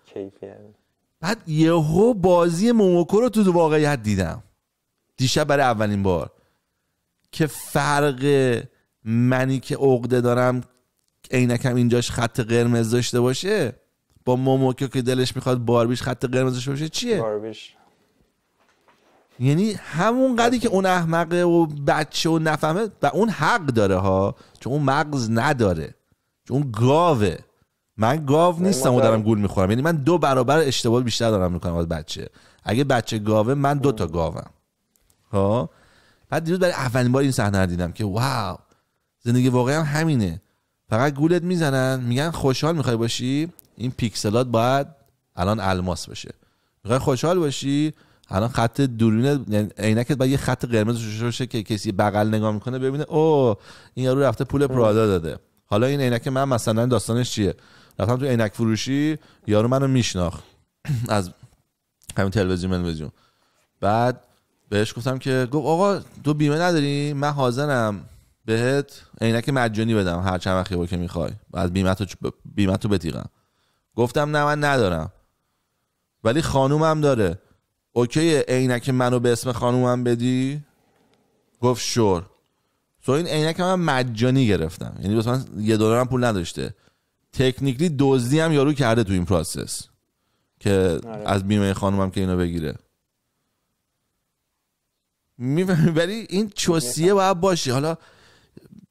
بعد یهو بازی موموکو رو تو واقعیت دیدم دیشب برای اولین بار که فرق منی که عقده دارم عینکم اینجاش خط قرمز داشته باشه با موموکو که دلش میخواد باربیش خط قرمز داشته باشه چیه باربیش یعنی همون قدری بله. که اون احمقه و بچه و نفهمه و اون حق داره ها چون اون مغز نداره چون اون گاوه من گاو نیستم و دارم گول میخورم یعنی من دو برابر اشتباه بیشتر دارم میکنم از بچه اگه بچه گاوه من دو تا گاوم ها بعد دیروز برای اولین بار این صحنه رو دیدم که واو زندگی واقعا هم همینه فقط گولت میزنن میگن خوشحال میخوای باشی این پیکسلات باید الان الماس بشه میخوای خوشحال باشی الان خط دورینه یعنی عینکت بعد یه خط قرمز روشه که کسی بغل نگاه میکنه ببینه اوه این یارو رفته پول پرادا داده حالا این عینک من مثلا داستانش چیه رفتم تو عینک فروشی یارو منو میشناخت از همین تلویزیون تلویزیون بعد بهش گفتم که گفت آقا تو بیمه نداری من حاضرم بهت عینک مجانی بدم هر چند وقتی که میخوای از بیمه تو بیمه تو بتیقم گفتم نه من ندارم ولی خانومم داره اوکی عینک منو به اسم خانومم بدی گفت شور تو این عینک من مجانی گرفتم یعنی مثلا یه دلار هم پول نداشته تکنیکلی دزدی هم یارو کرده تو این پروسس که آره. از بیمه خانومم که اینو بگیره میفهمی ولی این چوسیه باید باشه حالا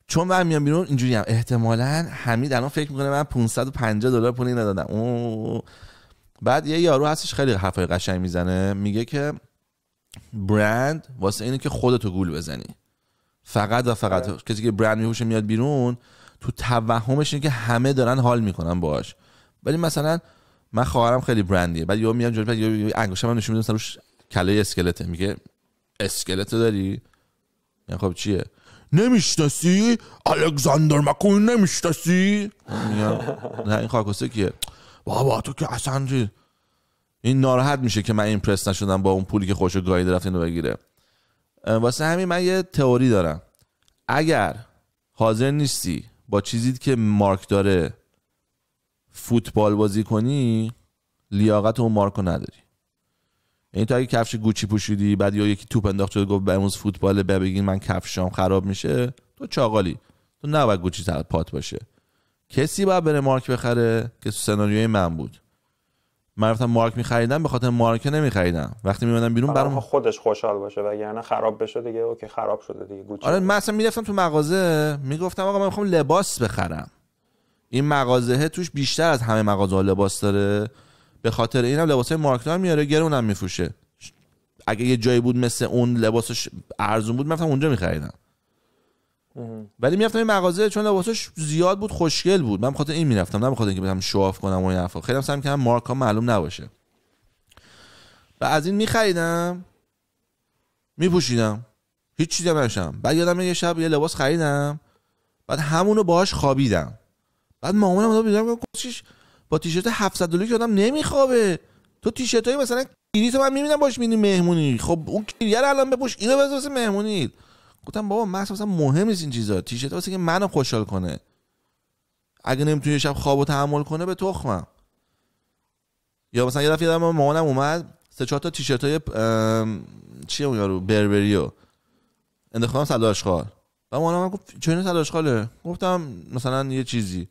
چون من میام بیرون اینجوری هم احتمالا حمید الان فکر میکنه من 550 دلار پول ندادم اوه بعد یه یارو هستش خیلی حرفای قشنگ میزنه میگه که برند واسه اینه که خودتو گول بزنی فقط و فقط آره. کسی که برند میپوشه میاد بیرون تو توهمش اینه که همه دارن حال میکنن باش ولی مثلا من خواهرم خیلی برندیه بعد یهو میام جلو انگشتم نشون میدم روش کله اسکلته میگه اسکلت داری یعنی خب چیه نمیشناسی الکساندر مکون نمیشناسی نه این خاکسته کیه بابا تو که اصلا این ناراحت میشه که من ایمپرس نشدم با اون پولی که خوش گاهی رفت اینو بگیره واسه همین من یه تئوری دارم اگر حاضر نیستی با چیزی که مارک داره فوتبال بازی کنی لیاقت اون مارک رو نداری این یعنی تو اگه کفش گوچی پوشیدی بعد یا یکی توپ انداخت شده گفت اموز فوتبال ببگین من کفشام خراب میشه تو چاقالی تو نباید گوچی پات باشه کسی باید بره مارک بخره که تو سناریوی من بود من رفتم مارک میخریدم به خاطر مارک نمیخریدم وقتی میمدم بیرون برام خودش خوشحال باشه وگرنه خراب بشه دیگه اوکی خراب شده دیگه گوچی آره من اصلا میرفتم تو مغازه میگفتم آقا من میخوام لباس بخرم این مغازه توش بیشتر از همه مغازه ها لباس داره به خاطر اینم لباس های مارکدار میاره گرونم میفروشه اگه یه جایی بود مثل اون لباسش ارزون بود من اونجا میخریدم ولی میرفتم این مغازه چون لباسش زیاد بود خوشگل بود من خاطر این میرفتم نه بخاطر اینکه هم شواف کنم و این حرفا خیلی هم سعی مارک مارکا معلوم نباشه و از این میخریدم میپوشیدم هیچ چیزی هم نشم بعد یادم یه شب یه لباس خریدم بعد همونو باهاش خوابیدم بعد مامانم اومد بیدم با تیشرت 700 دلاری که آدم نمیخوابه تو تیشرت مثلا کیریتو من میبینم باش میدی مهمونی خب اون کیریه الان بپوش اینو بذار مهمونی گفتم بابا مغز مثلا مهم نیست این چیزا تیشرت واسه که منو خوشحال کنه اگه نمیتونی شب خواب و تحمل کنه به تخمم یا مثلا یه دفعه یادم مامانم اومد سه چهار تا تیشرت های چی اون یارو بربریو اندخوام صد اشغال و مامانم گفت چه صد اشغاله گفتم مثلا یه چیزی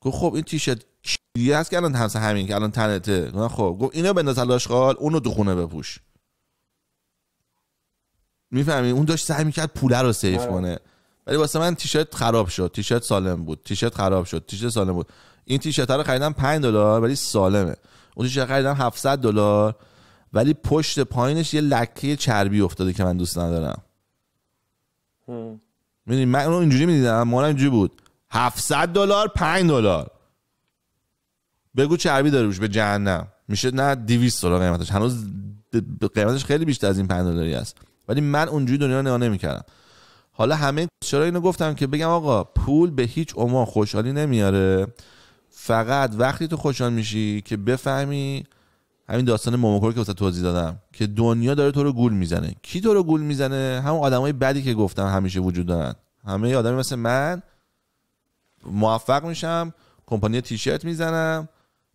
گفت خب این تیشرت کیه هست که الان همین که الان تنته خب گفت اینو بنداز صد اونو تو خونه بپوش میفهمی اون داشت سعی میکرد پوله رو سیف آره. کنه ولی واسه من تیشرت خراب شد تیشرت سالم بود تیشرت خراب شد تیشرت سالم بود این تیشرت رو خریدم 5 دلار ولی سالمه اون تیشرت خریدم 700 دلار ولی پشت پایینش یه لکه چربی افتاده که من دوست ندارم میدونی من اون اینجوری میدیدم مالم اینجوری بود 700 دلار 5 دلار بگو چربی داره روش به جهنم میشه نه 200 دلار قیمتش هنوز قیمتش خیلی بیشتر از این 5 دلاری است ولی من اونجوری دنیا نگاه نمیکردم حالا همه چرا اینو گفتم که بگم آقا پول به هیچ اما خوشحالی نمیاره فقط وقتی تو خوشحال میشی که بفهمی همین داستان موموکور که واسه توضیح دادم که دنیا داره تو رو گول میزنه کی تو رو گول میزنه همون آدمای بدی که گفتم همیشه وجود دارن همه آدمی مثل من موفق میشم کمپانی تیشرت میزنم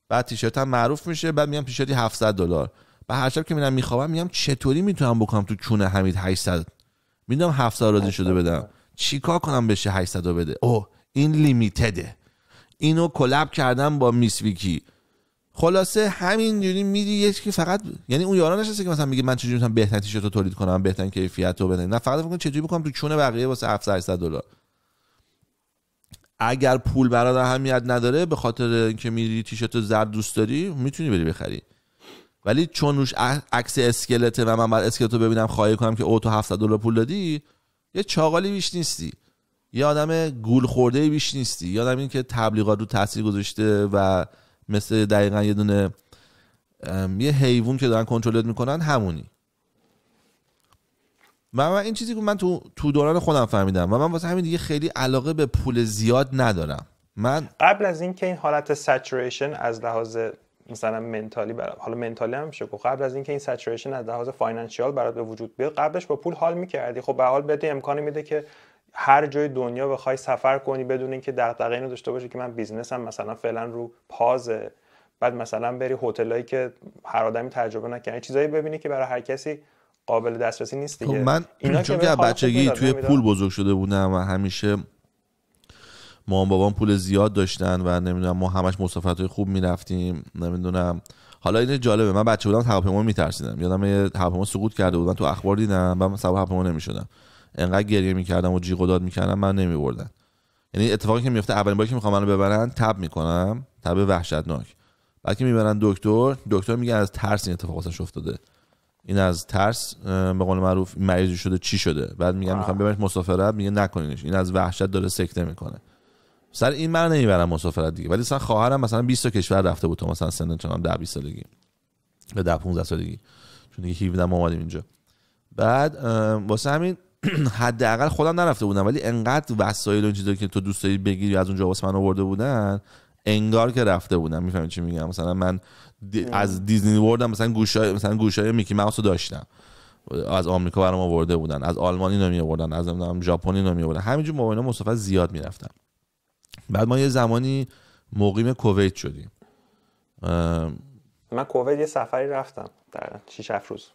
بعد تیشرت هم معروف میشه بعد میام تیشرتی 700 دلار و هر شب که میرم میخوابم میگم چطوری میتونم بکنم تو چونه حمید 800 میدونم 700 راضی شده بدم چیکار کنم بشه 800 بده اوه این لیمیتده اینو کلاب کردم با میس ویکی خلاصه همینجوری میری یکی فقط یعنی اون یارا نشسته که مثلا میگه من چجوری میتونم بهترین تیشرت رو تولید کنم بهترین کیفیت رو بدم نه فقط فکر چجوری بکنم تو چونه بقیه واسه 700 دلار اگر پول برات اهمیت نداره به خاطر اینکه میری تیشرت زرد دوست داری میتونی بری بخری ولی چون روش عکس اسکلته و من بعد اسکلت رو ببینم خواهی کنم که او تو 700 دلار پول دادی یه چاقالی بیش نیستی یه آدم گول خورده بیش نیستی یه آدم این که تبلیغات رو تاثیر گذاشته و مثل دقیقا یه دونه یه حیوان که دارن کنترلت میکنن همونی و من این چیزی که من تو تو دوران خودم فهمیدم و من واسه همین دیگه خیلی علاقه به پول زیاد ندارم من قبل از اینکه این حالت سچوریشن از لحاظ مثلا منتالی برات، حالا منتالی هم میشه قبل از اینکه این سچوریشن از لحاظ فاینانشیال برات به وجود بیاد قبلش با پول حال میکردی خب به حال بده امکان میده که هر جای دنیا بخوای سفر کنی بدون اینکه دغدغه اینو داشته باشه که من بیزنسم مثلا فعلا رو پازه بعد مثلا بری هتلایی که هر آدمی تجربه نکنه چیزایی ببینی که برای هر کسی قابل دسترسی نیست خب دیگه من اینا چون که بچگی توی پول بزرگ شده بودم و همیشه مامان بابام پول زیاد داشتن و نمیدونم ما همش مسافرت های خوب میرفتیم نمیدونم حالا این جالبه من بچه بودم هواپیما میترسیدم یادم یه هواپیما سقوط کرده بود من تو اخبار دیدم و من سوار هواپیما نمیشدم انقدر گریه میکردم و جیغ و داد میکردم من نمیبردن یعنی اتفاقی که میفته اولین باری که میخوام منو ببرن تب میکنم تب وحشتناک بعد که میبرن دکتر دکتر میگه از ترس این اتفاق واسش افتاده این از ترس به قول معروف مریضی شده چی شده بعد میگم میخوام ببرنش مسافرت میگه نکنینش این از وحشت داره سکته میکنه سر این من نمیبرم مسافرت دیگه ولی مثلا خواهرم مثلا 20 کشور رفته بود تو مثلا سن هم 10 20 سالگی به 10 15 سالگی چون دیگه 17 ما اومدیم اینجا بعد واسه همین حداقل خودم نرفته بودم ولی انقدر وسایل اون چیزایی که تو دوست داری بگیری از اونجا واسه من آورده بودن انگار که رفته بودم میفهمی چی میگم مثلا من دی... از دیزنی وردم مثلا گوشای مثلا گوشای میکی ماوس رو داشتم از آمریکا برام آورده بودن از آلمانی نمی میوردن آوردن از ژاپن اینو می آوردن همینجور موبایل اینا مسافت زیاد میرفتم بعد ما یه زمانی مقیم کویت شدیم من کووید یه سفری رفتم در 6 روز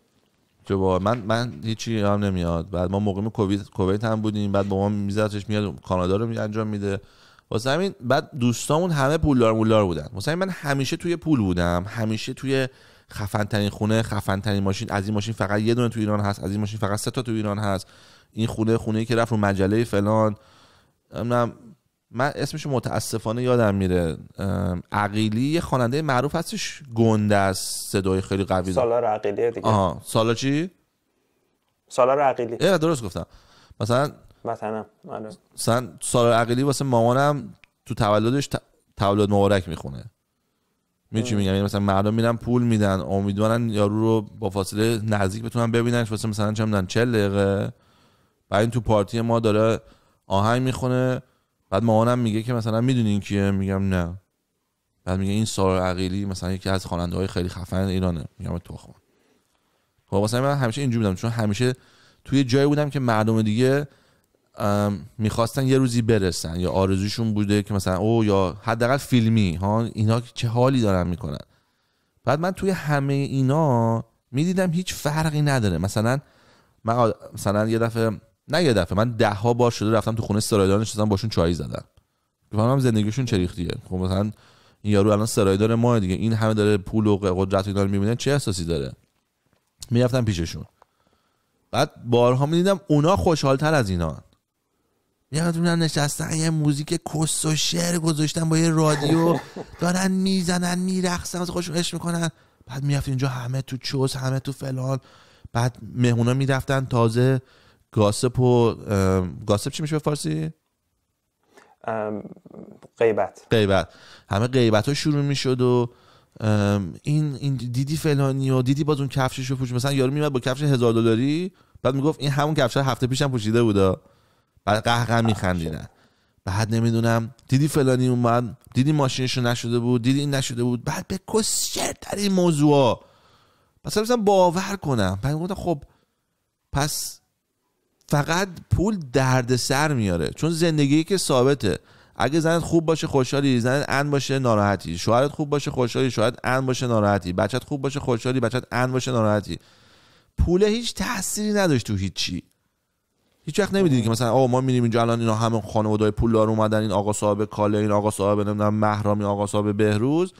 با من من هیچی هم نمیاد بعد ما مقیم کووید کووید هم بودیم بعد با ما میزدش میاد کانادا رو می انجام میده واسه همین بعد دوستامون همه پولدار مولدار بودن واسه من همیشه توی پول بودم همیشه توی خفن ترین خونه خفن ترین ماشین از این ماشین فقط یه دونه تو ایران هست از این ماشین فقط سه تا تو ایران هست این خونه خونه ای که رفت رو مجله فلان من اسمش متاسفانه یادم میره عقیلی یه خواننده معروف هستش گنده است صدای خیلی قوی داره سالار عقیلی دیگه سالا چی سالار عقیلی اه درست گفتم مثلا مثلا آره. مثلا سالار عقیلی واسه مامانم تو تولدش تولد مبارک میخونه می چی یعنی مثلا مردم میرن پول میدن امیدوارن یارو رو با فاصله نزدیک بتونن ببیننش واسه مثلا چه میدن 40 دقیقه بعد این تو پارتی ما داره آهنگ میخونه بعد مامانم میگه که مثلا میدونین کیه میگم نه بعد میگه این سارا عقیلی مثلا یکی از خواننده های خیلی خفن ایرانه میگم تو خب واسه من همیشه اینجوری بودم چون همیشه توی جایی بودم که مردم دیگه میخواستن یه روزی برسن یا آرزوشون بوده که مثلا او یا حداقل فیلمی ها اینا چه حالی دارن میکنن بعد من توی همه اینا میدیدم هیچ فرقی نداره مثلا من مثلا یه دفعه نه یه دفعه من ده ها بار شده رفتم تو خونه سرایدار نشستم باشون چای زدم فهمم زندگیشون چریختیه خب مثلا این یارو الان سرایدار ما دیگه این همه داره پول و قدرت اینا رو میبینه چه احساسی داره میرفتم پیششون بعد بارها میدیدم اونا خوشحال تر از اینا یادتونم نشستن یه موزیک کس و شعر گذاشتن با یه رادیو دارن میزنن میرقصن از خوشون میکنن بعد میرفت اینجا همه تو چوز همه تو فلان بعد مهمونا میرفتن تازه گاسپ و گاسپ چی میشه به فارسی غیبت غیبت همه غیبت ها شروع میشد و این این دیدی فلانی و دیدی باز اون کفشش رو پوش مثلا یارو میمد با کفش هزار دلاری بعد میگفت این همون کفش هفته پیشم پوشیده بودا بعد قهقه میخندیدن بعد نمیدونم دیدی فلانی اومد دیدی ماشینش نشده بود دیدی این نشده بود بعد به کسر در این موضوع مثلا مثلا باور کنم بعد خب پس فقط پول دردسر میاره چون زندگی که ثابته اگه زنت خوب باشه خوشحالی زنت ان باشه ناراحتی شوهرت خوب باشه خوشحالی شوهرت ان باشه ناراحتی بچت خوب باشه خوشحالی بچت ان باشه ناراحتی پول هیچ تأثیری نداشت تو هیچی هیچ وقت نمیدیدی که مثلا آقا ما میریم اینجا الان اینا همه خانواده پولدار اومدن این آقا صاحب کاله این آقا صاحب نمیدونم آقا صاحب بهروز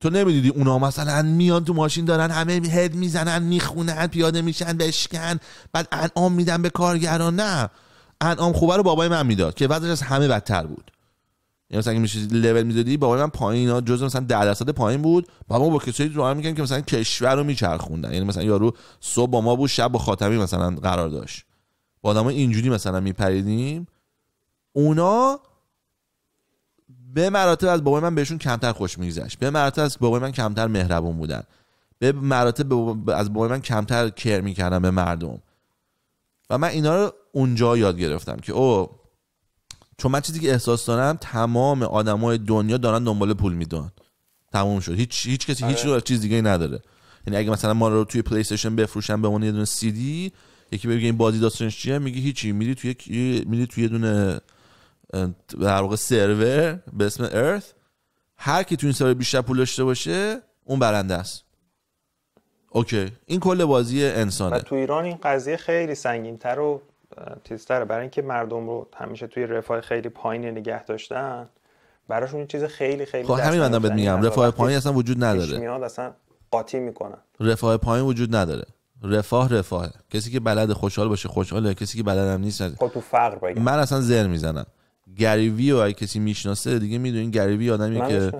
تو نمیدیدی اونا مثلا میان تو ماشین دارن همه هد میزنن میخونن پیاده میشن بشکن بعد انعام میدن به کارگران نه انعام خوبه رو بابای من میداد که وضعش از همه بدتر بود یعنی مثلا اگه میشه لول میدادی بابای من پایین ها جز مثلا 10 درصد پایین بود و ما با کسی رو هم که مثلا کشور رو میچرخوندن یعنی مثلا یارو صبح با ما بود شب با خاتمی مثلا قرار داشت با اینجوری مثلا میپریدیم اونا به مراتب از بابای من بهشون کمتر خوش میگذشت به مراتب از بابای من کمتر مهربون بودن به مراتب از بابای من کمتر کر میکردم به مردم و من اینا رو اونجا یاد گرفتم که او چون من چیزی که احساس دارم تمام آدمای دنیا دارن دنبال پول میدن تمام شد هیچ هیچ کسی هیچ آره. چیز دیگه نداره یعنی اگه مثلا ما رو توی پلی استیشن بفروشن به من یه دونه سی یکی بگه این بازی داستانش چیه میگه هیچی میری توی میری توی یه دونه در واقع سرور به اسم ارث هر کی تو این سرور بیشتر پول داشته باشه اون برنده است اوکی این کل بازی انسانه تو ایران این قضیه خیلی سنگینتر و تیزتره برای اینکه مردم رو همیشه توی رفاه خیلی پایین نگه داشتن براشون چیز خیلی خیلی خب همین من بهت میگم رفاه پایین اصلا وجود نداره میاد اصلا قاطی میکنن رفاه پایین وجود نداره رفاه رفاهه کسی که بلد خوشحال باشه خوشحاله کسی که بلد نیست خب تو فقر باید. من اصلا زر میزنم گریوی و اگه کسی میشناسه دیگه میدونین گریوی آدمی که آره.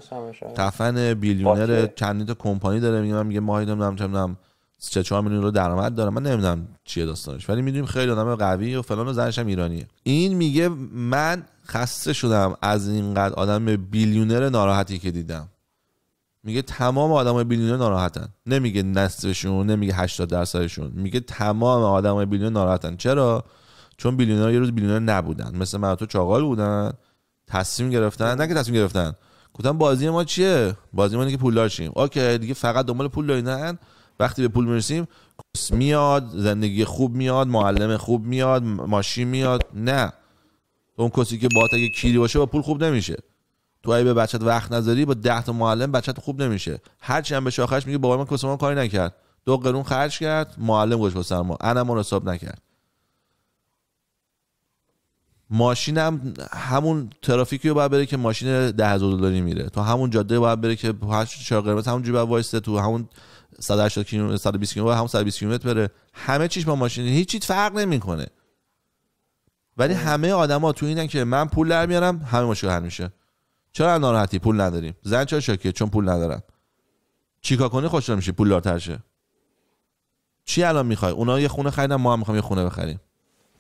تفن بیلیونر چندین تا کمپانی داره میگه من میگه ماهی نم چه چهار میلیون رو درآمد دارم من نمیدونم چیه داستانش ولی میدونیم خیلی آدم قوی و فلان و زنش ایرانیه این میگه من خسته شدم از اینقدر آدم بیلیونر ناراحتی که دیدم میگه تمام آدم بیلیونر ناراحتن نمیگه نصفشون نمیگه 80 درصدشون میگه تمام آدم بیلیونر ناراحتن چرا چون بیلیونر یه روز بیلیونر نبودن مثل من تو چاغال بودن تصمیم گرفتن نه که تصمیم گرفتن گفتن بازی ما چیه بازی ما اینه که پولدار شیم اوکی دیگه فقط دنبال پول دارین وقتی به پول میرسیم میاد زندگی خوب میاد معلم خوب میاد ماشین میاد نه اون کسی که باهات اگه کیری باشه با پول خوب نمیشه تو اگه به بچت وقت نذاری با 10 تا معلم بچت خوب نمیشه هرچی هم به شاخش میگه بابا من کسما کاری نکرد دو قرون خرج کرد معلم گوش ما انم حساب نکرد ماشینم همون ترافیکی رو باید بره که ماشین ده هزار دلاری میره تو همون جاده باید بره که هر چهار قرمز همونجوری باید وایسته تو همون 180 کیلومتر 120 کیلومتر همون 120 کیلومتر بره همه چیش با ماشین هیچ چیز فرق نمیکنه ولی خب. همه آدما تو اینن که من پول در میارم همه ماشین هر میشه چرا ناراحتی پول نداریم زن چرا شاکیه چون پول ندارم چیکار کنی خوشحال میشه پول دارتر شه چی الان میخوای اونا یه خونه خریدن ما هم میخوام یه خونه بخریم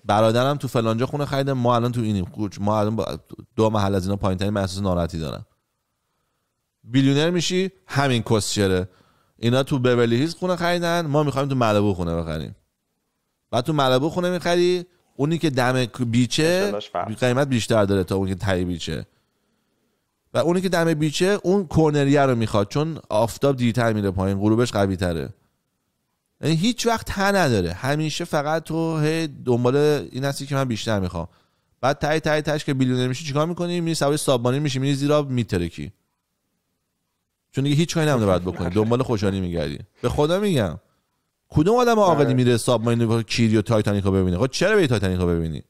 برادرم تو فلانجا خونه خریده ما الان تو اینیم کوچ ما الان دو محل از اینا پایینترین احساس ناراحتی دارم بیلیونر میشی همین کوسچره اینا تو بیولی خونه خریدن ما میخوایم تو ملبو خونه بخریم بعد تو ملبو خونه میخری اونی که دم بیچه قیمت بیشتر داره تا اونی که تای بیچه و اونی که دم بیچه اون کورنریه رو میخواد چون آفتاب دیرتر میره پایین غروبش قوی تره یعنی هیچ وقت ته نداره همیشه فقط تو هی دنبال این هستی که من بیشتر میخوام بعد تای تای تاش که بیلیونر میشی چیکار میکنی میری سوار سابمانی میشی میری زیرا میترکی چون دیگه هیچ کاری نمیده باید بکنی دنبال خوشحالی میگردی به خدا میگم کدوم آدم عاقلی آره. میره سابمارین کیری و تایتانیک ببینه خب چرا به تایتانیکو ببینی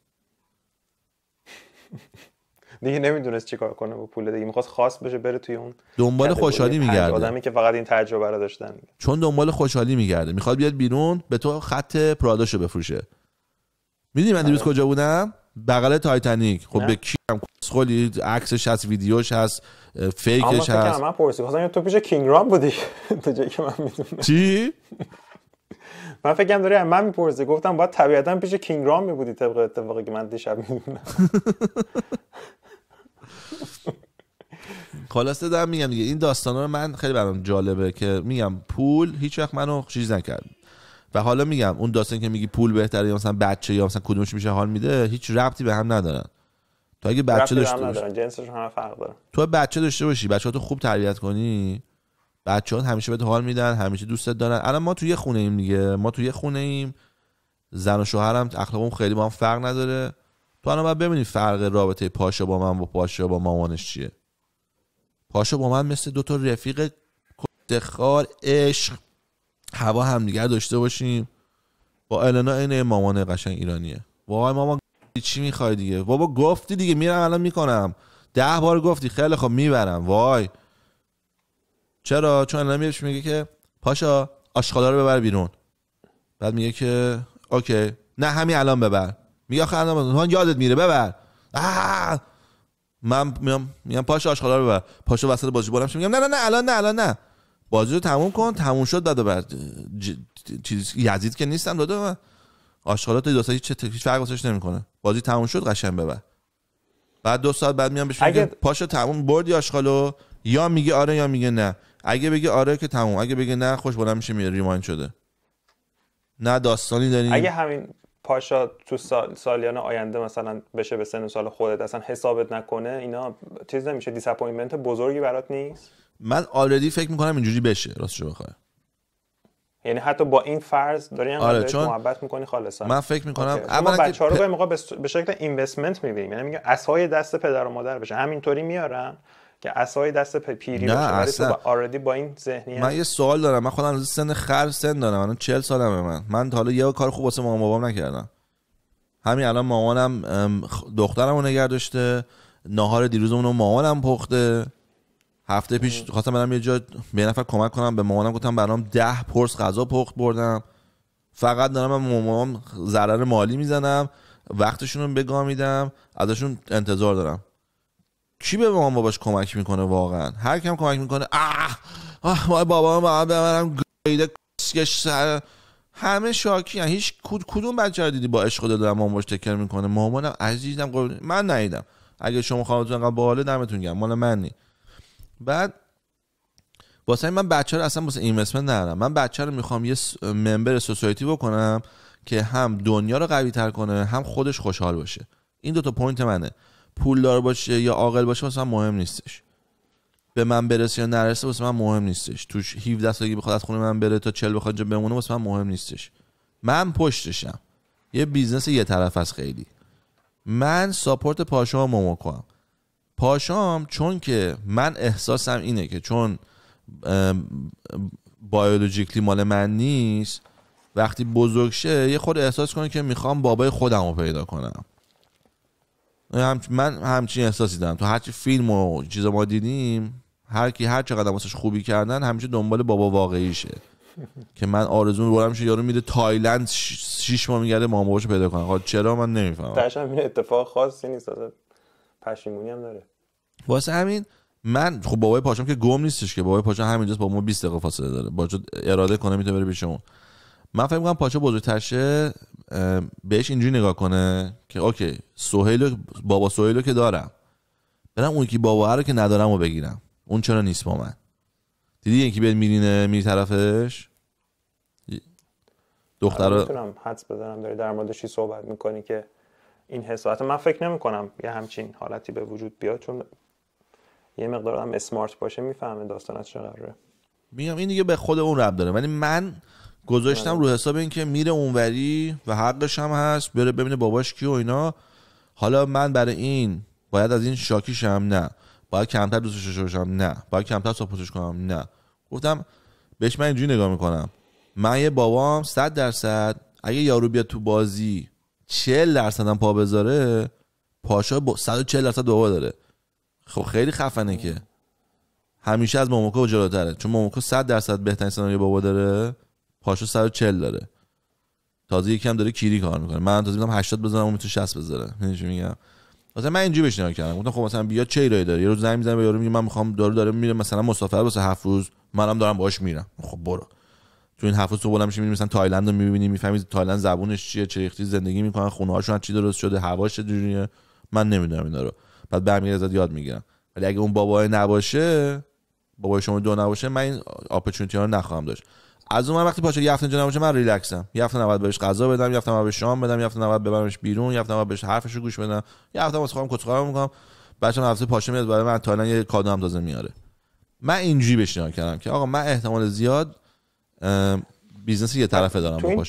دیگه نمیدونست چیکار کنه با پول دیگه میخواست خاص بشه بره توی اون دنبال خوشحالی میگرده آدمی که فقط این تجربه رو داشتن چون دنبال خوشحالی میگرده میخواد بیاد بیرون به تو خط پراداشو بفروشه میدونی من دیروز آره. کجا بودم بغل تایتانیک خب به کی عکسش هست ویدیوش هست فیکش هست من پرسید خواستم تو پیش کینگ رام بودی تو جایی که من میدونم چی من فکرم داری من میپرسی گفتم باید طبیعتا پیش کینگ رام میبودی طبق اتفاقی که من دیشب میدونم خلاصه دارم میگم دیگه این داستان رو من خیلی برام جالبه که میگم پول هیچ وقت منو چیز نکرد و حالا میگم اون داستان که میگی پول بهتره یا مثلا بچه یا مثلا کدومش میشه حال میده هیچ ربطی به هم ندارن تو اگه بچه داشته باشی جنسش فرق داره تو بچه داشته باشی ها تو خوب تربیت کنی بچه ها همیشه بهت حال میدن همیشه دوستت دارن الان ما تو یه خونه ایم دیگه ما تو یه خونه ایم زن و شوهرم اخلاقمون خیلی با هم فرق نداره تو الان باید ببینید فرق رابطه پاشا با من و پاشا با مامانش چیه پاشا با من مثل دوتا رفیق کتخار عشق هوا همدیگر داشته باشیم با النا عین مامان قشنگ ایرانیه وای مامان چی میخوای دیگه بابا گفتی دیگه میرم الان میکنم ده بار گفتی خیلی خب میبرم وای چرا چون الان میگه که پاشا آشغالا رو ببر بیرون بعد میگه که اوکی نه همین الان ببر میگه آخه اندام یادت میره ببر آه! من میام میام پاش آشغالا رو ببر پاشو وسط بازی بلند میگم نه نه نه الان نه الان نه بازی رو تموم کن تموم شد داده بر چیز یزید که نیستم داده من آشغالات دو چه هیچ فرق واسش نمیکنه بازی تموم شد قشنگ ببر بعد دو ساعت بعد میام بهش میگم اگه... پاشو تموم بردی آشغالو یا میگه آره یا میگه نه اگه بگه آره که تموم اگه بگه نه خوش بولم میشه میره ریمایند شده نه داستانی داری اگه همین پاشا تو سالیان آینده مثلا بشه به سن سال خودت اصلا حسابت نکنه اینا چیز نمیشه دیساپوینتمنت بزرگی برات نیست من آلردی فکر میکنم اینجوری بشه راستشو بخوای یعنی حتی با این فرض داری آره چون محبت میکنی خالصا من فکر میکنم اما بچه رو موقع به شکل اینوستمنت میبینیم یعنی میگه اسهای دست پدر و مادر بشه همینطوری میارن که اسای دست پیری نه باشه اصلا. با با این ذهنیت من یه سوال دارم من خودم از سن خر سن دارم الان 40 سالمه من من حالا یه کار خوب واسه مامان بابام نکردم همین الان مامانم دخترم رو نگه داشته ناهار دیروزمون رو مامانم پخته هفته پیش خواستم برم یه جا به نفر کمک کنم به مامانم گفتم برام ده پرس غذا پخت بردم فقط دارم من مامانم ضرر مالی میزنم وقتشون رو بگاه میدم ازشون انتظار دارم کی به مامان باباش کمک میکنه واقعا هر کم کمک میکنه آه, آه بابا به منم گیده کسکش سر همه شاکی هم. هیچ کد کدوم بچه رو دیدی با عشق دادم باش تکر میکنه مامانم عزیزم قبل... من نیدم اگه شما خواهدتون با حاله دمتون گرم مال من نی بعد واسه من بچه رو اصلا واسه اینوستمنت ندارم من بچه رو میخوام یه ممبر سوسایتی بکنم که هم دنیا رو قوی تر کنه هم خودش خوشحال باشه این دوتا پوینت منه پولدار باشه یا عاقل باشه واسه من مهم نیستش به من برسه یا نرسه واسه من مهم نیستش توش 17 سالگی بخواد از خونه من بره تا 40 بخواد جا بمونه واسه من مهم نیستش من پشتشم یه بیزنس یه طرف از خیلی من ساپورت پاشام موموکو پاشام چون که من احساسم اینه که چون بایولوژیکلی مال من نیست وقتی بزرگ شه یه خود احساس کنه که میخوام بابای خودم رو پیدا کنم من همچین احساسی دارم تو هرچی فیلم و چیز ما دیدیم هر کی هر قدم واسش خوبی کردن همیشه دنبال بابا واقعیشه که من آرزو برم شه یارو میده تایلند شیش ماه میگرده مام باباشو پیدا کنه خب چرا من نمیفهمم این اتفاق خاصی نیست پشیمونی هم داره واسه همین من خب بابای پاشم که گم نیستش که بابای پاشم همینجاست با ما 20 دقیقه فاصله داره با اراده کنه میتونه بره پیشمون من فکر می‌کنم پاشا بزرگترشه بهش اینجوری نگاه کنه که اوکی سهیل بابا سهیل که دارم برم اون که بابا رو که ندارم رو بگیرم اون چرا نیست با من دیدی یکی بهت میرینه میری طرفش دختر آره، میتونم حدس بزنم داری در موردشی صحبت میکنی که این حسارت من فکر نمی کنم یه همچین حالتی به وجود بیاد چون یه مقدار هم اسمارت باشه میفهمه داستان از چه میگم این دیگه به خود اون رب داره ولی من گذاشتم بله. رو حساب اینکه میره اونوری و حقش هم هست بره ببینه باباش کی و اینا حالا من برای این باید از این شاکیشم نه باید کمتر دوستش شم نه باید کمتر ساپورتش کنم نه گفتم بهش من اینجوری نگاه میکنم من یه بابام 100 درصد اگه یارو بیاد تو بازی 40 هم پا بذاره پاشا 140 درصد بابا داره خب خیلی خفنه که همیشه از موموکو جلوتره چون موموکو 100 درصد بهترین سناریو بابا داره پاشو 140 داره تازه یکم داره کیری کار میکنه من تازه میگم 80 بزنم اون میتونه 60 بذاره میدونی میگم مثلا من اینجوری بهش نگاه کردم گفتم خب مثلا بیا چه ایرادی داره یه روز زنگ میزنه به یارو میگه من میخوام دارو داره میره مثلا مسافر واسه 7 روز منم دارم باهاش میرم خب برو تو این 7 روز تو بالا میشه میبینی مثلا تایلند رو میبینی میفهمی تایلند زبونش چیه چه ریختی زندگی میکنن خونه هاشون چی درست شده هواش چجوریه من نمیدونم اینا رو بعد برمیگرده ازت یاد میگیرم ولی اگه اون بابای نباشه بابای شما دو نباشه من این اپورتونتی ها رو نخواهم داشت از اون وقتی پاشا یه هفته اینجا نباشه من ریلکسم یه هفته نباید بهش غذا بدم یه هفته نباید شام بدم یه هفته نباید ببرمش بیرون یه هفته نباید بهش حرفش رو گوش بدم یه هفته واسه خودم میکنم بچه‌م هفته پاشا میاد برای من تا یه کادو هم تازه میاره من اینجوری بهش کردم که آقا من احتمال زیاد بیزنس یه طرفه دارم با